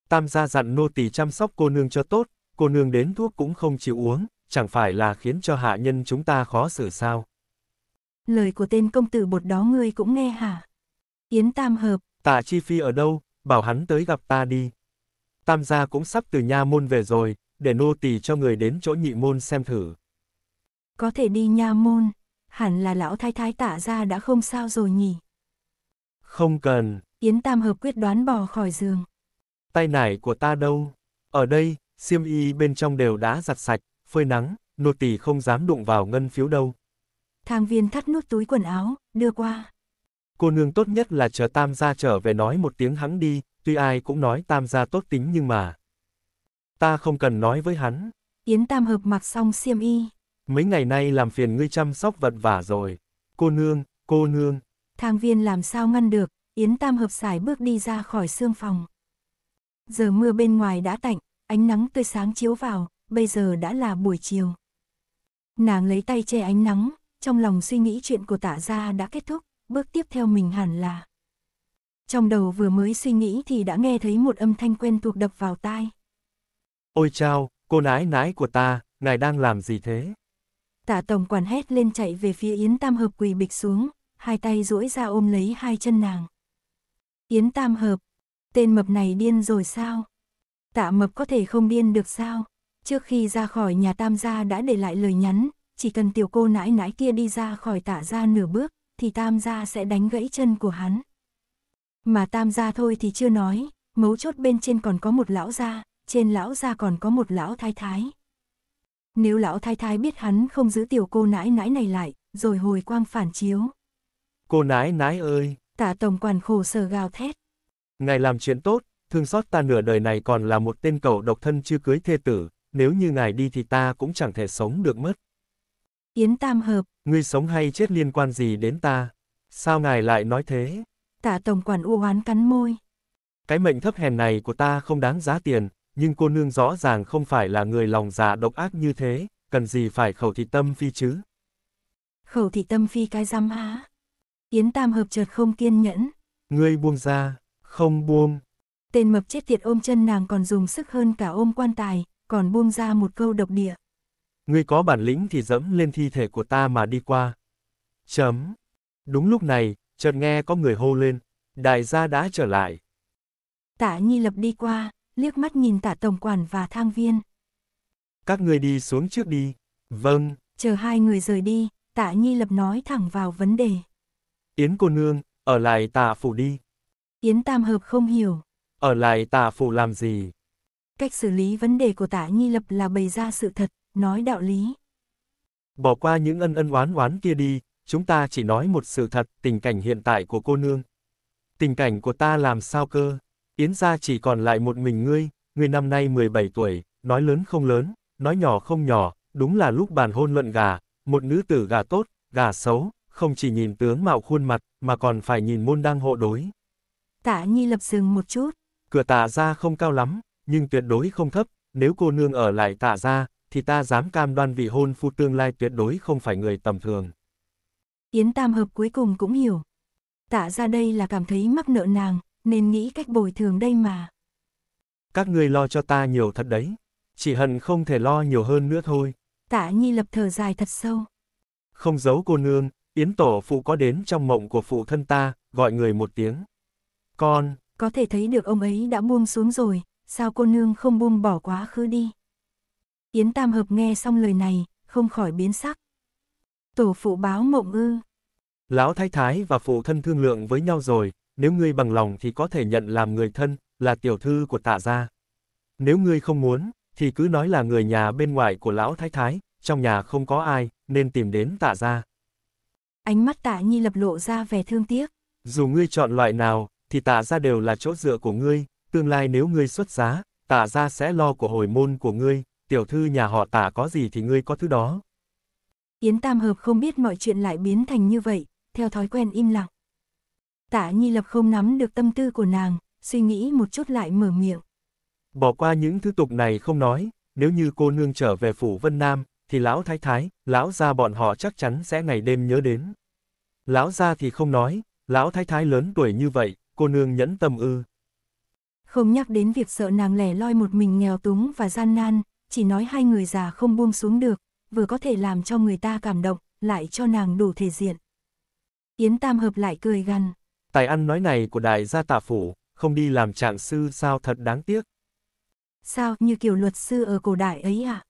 Tam gia dặn nô tỳ chăm sóc cô nương cho tốt, cô nương đến thuốc cũng không chịu uống, chẳng phải là khiến cho hạ nhân chúng ta khó xử sao. Lời của tên công tử bột đó ngươi cũng nghe hả? Yến Tam Hợp. Tạ Chi Phi ở đâu, bảo hắn tới gặp ta đi. Tam gia cũng sắp từ nha môn về rồi, để nô tỳ cho người đến chỗ nhị môn xem thử. Có thể đi nha môn, hẳn là lão thái thái tạ gia đã không sao rồi nhỉ? Không cần. Yến Tam Hợp quyết đoán bò khỏi giường. Tay nải của ta đâu? Ở đây, xiêm y bên trong đều đã giặt sạch, phơi nắng, nô tỳ không dám đụng vào ngân phiếu đâu. Thang viên thắt nút túi quần áo, đưa qua. Cô nương tốt nhất là chờ tam gia trở về nói một tiếng hắn đi, tuy ai cũng nói tam gia tốt tính nhưng mà. Ta không cần nói với hắn. Yến tam hợp mặc xong xiêm y. Mấy ngày nay làm phiền ngươi chăm sóc vật vả rồi. Cô nương, cô nương, thang viên làm sao ngăn được, Yến Tam hợp xài bước đi ra khỏi xương phòng. Giờ mưa bên ngoài đã tạnh, ánh nắng tươi sáng chiếu vào, bây giờ đã là buổi chiều. Nàng lấy tay che ánh nắng, trong lòng suy nghĩ chuyện của tạ gia đã kết thúc, bước tiếp theo mình hẳn là. Trong đầu vừa mới suy nghĩ thì đã nghe thấy một âm thanh quen thuộc đập vào tai. Ôi chao, cô nãi nãi của ta, ngài đang làm gì thế? Tạ tổng quản hét lên chạy về phía Yến Tam Hợp quỳ bịch xuống, hai tay duỗi ra ôm lấy hai chân nàng. Yến Tam Hợp, tên mập này điên rồi sao? Tạ mập có thể không điên được sao? Trước khi ra khỏi nhà Tam gia đã để lại lời nhắn, chỉ cần tiểu cô nãi nãi kia đi ra khỏi tạ gia nửa bước, thì Tam gia sẽ đánh gãy chân của hắn. Mà Tam gia thôi thì chưa nói, mấu chốt bên trên còn có một lão gia, trên lão gia còn có một lão thái thái. Nếu lão thái thái biết hắn không giữ tiểu cô nãi nãi này lại, rồi hồi quang phản chiếu, Cô nái nái ơi! Tạ tổng quản khổ sở gào thét. Ngài làm chuyện tốt, thương xót ta nửa đời này còn là một tên cầu độc thân chưa cưới thê tử, nếu như ngài đi thì ta cũng chẳng thể sống được mất. Yến Tam Hợp. Ngươi sống hay chết liên quan gì đến ta? Sao ngài lại nói thế? Tạ tổng quản u oán cắn môi. Cái mệnh thấp hèn này của ta không đáng giá tiền, nhưng cô nương rõ ràng không phải là người lòng dạ độc ác như thế, cần gì phải khẩu thị tâm phi chứ? Khẩu thị tâm phi cái giam há? Yến Tam Hợp chợt không kiên nhẫn. Ngươi buông ra, không buông. Tên mập chết tiệt ôm chân nàng còn dùng sức hơn cả ôm quan tài, còn buông ra một câu độc địa. Ngươi có bản lĩnh thì dẫm lên thi thể của ta mà đi qua. Chấm. Đúng lúc này, chợt nghe có người hô lên, đại gia đã trở lại. Tạ Nhi lập đi qua, liếc mắt nhìn tạ tổng quản và thang viên. Các người đi xuống trước đi. Vâng. Chờ hai người rời đi, tạ Nhi lập nói thẳng vào vấn đề. Yến cô nương, ở lại tà phủ đi. Yến Tam Hợp không hiểu. Ở lại tà phủ làm gì? Cách xử lý vấn đề của Tạ Nhi Lập là bày ra sự thật, nói đạo lý. Bỏ qua những ân ân oán oán kia đi, chúng ta chỉ nói một sự thật, tình cảnh hiện tại của cô nương. Tình cảnh của ta làm sao cơ? Yến gia chỉ còn lại một mình ngươi, ngươi năm nay 17 tuổi, nói lớn không lớn, nói nhỏ không nhỏ, đúng là lúc bàn hôn luận gà, một nữ tử gà tốt, gà xấu, không chỉ nhìn tướng mạo khuôn mặt, mà còn phải nhìn môn đăng hộ đối. Tạ Nhi lập dừng một chút. Cửa tạ ra không cao lắm, nhưng tuyệt đối không thấp, nếu cô nương ở lại tạ ra, thì ta dám cam đoan vị hôn phu tương lai tuyệt đối không phải người tầm thường. Yến Tam Hợp cuối cùng cũng hiểu. Tạ ra đây là cảm thấy mắc nợ nàng, nên nghĩ cách bồi thường đây mà. Các ngươi lo cho ta nhiều thật đấy. Chỉ hận không thể lo nhiều hơn nữa thôi. Tạ Nhi lập thở dài thật sâu. Không giấu cô nương, Yến tổ phụ có đến trong mộng của phụ thân ta, gọi người một tiếng. Con, có thể thấy được ông ấy đã buông xuống rồi, sao cô nương không buông bỏ quá khứ đi. Yến Tam Hợp nghe xong lời này, không khỏi biến sắc. Tổ phụ báo mộng ư. Lão Thái Thái và phụ thân thương lượng với nhau rồi, nếu ngươi bằng lòng thì có thể nhận làm người thân, là tiểu thư của tạ gia. Nếu ngươi không muốn, thì cứ nói là người nhà bên ngoài của lão Thái Thái, trong nhà không có ai, nên tìm đến tạ gia. Ánh mắt tạ nhi lập lộ ra vẻ thương tiếc. Dù ngươi chọn loại nào, thì tạ ra đều là chỗ dựa của ngươi, tương lai nếu ngươi xuất giá, tạ ra sẽ lo của hồi môn của ngươi, tiểu thư nhà họ tạ có gì thì ngươi có thứ đó. Yến Tam Hợp không biết mọi chuyện lại biến thành như vậy, theo thói quen im lặng. Tạ Nhi Lập không nắm được tâm tư của nàng, suy nghĩ một chút lại mở miệng. Bỏ qua những thứ tục này không nói, nếu như cô nương trở về phủ Vân Nam, thì lão thái thái, lão gia bọn họ chắc chắn sẽ ngày đêm nhớ đến. Lão gia thì không nói, lão thái thái lớn tuổi như vậy, cô nương nhẫn tâm ư. Không nhắc đến việc sợ nàng lẻ loi một mình nghèo túng và gian nan, chỉ nói hai người già không buông xuống được, vừa có thể làm cho người ta cảm động, lại cho nàng đủ thể diện. Yến Tam hợp lại cười gằn. Tài ăn nói này của đại gia tạ phủ, không đi làm trạng sư sao thật đáng tiếc. Sao, như kiểu luật sư ở cổ đại ấy ạ? À?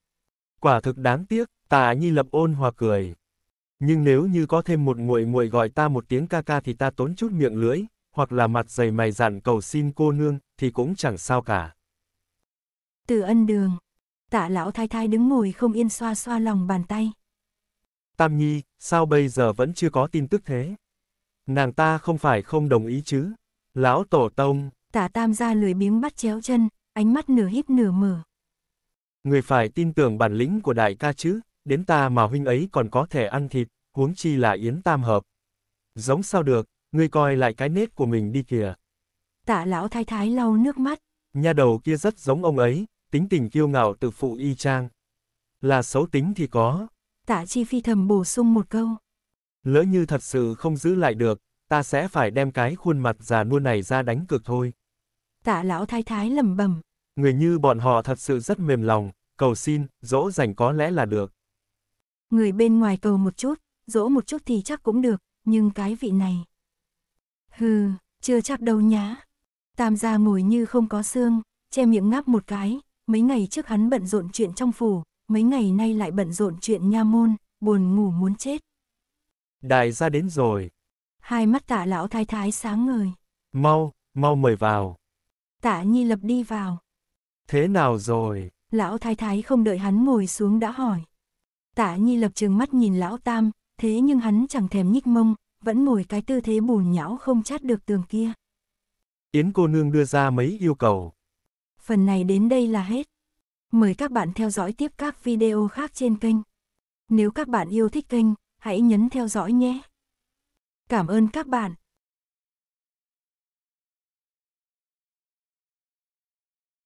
Quả thực đáng tiếc, tạ nhi lập ôn hòa cười. Nhưng nếu như có thêm một muội muội gọi ta một tiếng ca ca thì ta tốn chút miệng lưỡi, hoặc là mặt dày mày dặn cầu xin cô nương, thì cũng chẳng sao cả. Từ ân đường, tạ lão thái thái đứng ngồi không yên xoa xoa lòng bàn tay. Tam Nhi, sao bây giờ vẫn chưa có tin tức thế? Nàng ta không phải không đồng ý chứ? Lão Tổ Tông. Tả Tam ra lười biếng bắt chéo chân, ánh mắt nửa híp nửa mở. Người phải tin tưởng bản lĩnh của đại ca chứ, đến ta mà huynh ấy còn có thể ăn thịt, huống chi là yến tam hợp. Giống sao được, ngươi coi lại cái nết của mình đi kìa. Tạ lão thái thái lau nước mắt. Nhà đầu kia rất giống ông ấy, tính tình kiêu ngạo tự phụ y chang. Là xấu tính thì có. Tạ chi phi thầm bổ sung một câu. Lỡ như thật sự không giữ lại được, ta sẽ phải đem cái khuôn mặt già nua này ra đánh cực thôi. Tạ lão thái thái lầm bầm. Người như bọn họ thật sự rất mềm lòng, cầu xin, dỗ dành có lẽ là được. Người bên ngoài cầu một chút, dỗ một chút thì chắc cũng được, nhưng cái vị này. Hừ, chưa chắc đâu nhá. Tam gia ngồi như không có xương, che miệng ngáp một cái, mấy ngày trước hắn bận rộn chuyện trong phủ, mấy ngày nay lại bận rộn chuyện nha môn, buồn ngủ muốn chết. Đại gia đến rồi. Hai mắt tạ lão thái thái sáng ngời. Mau, mau mời vào. Tạ Nhi lập đi vào. Thế nào rồi? Lão thái thái không đợi hắn ngồi xuống đã hỏi. Tả nhi lập trường mắt nhìn lão tam, thế nhưng hắn chẳng thèm nhích mông, vẫn ngồi cái tư thế bùn nhão không chát được tường kia. Yến cô nương đưa ra mấy yêu cầu. Phần này đến đây là hết. Mời các bạn theo dõi tiếp các video khác trên kênh. Nếu các bạn yêu thích kênh, hãy nhấn theo dõi nhé. Cảm ơn các bạn.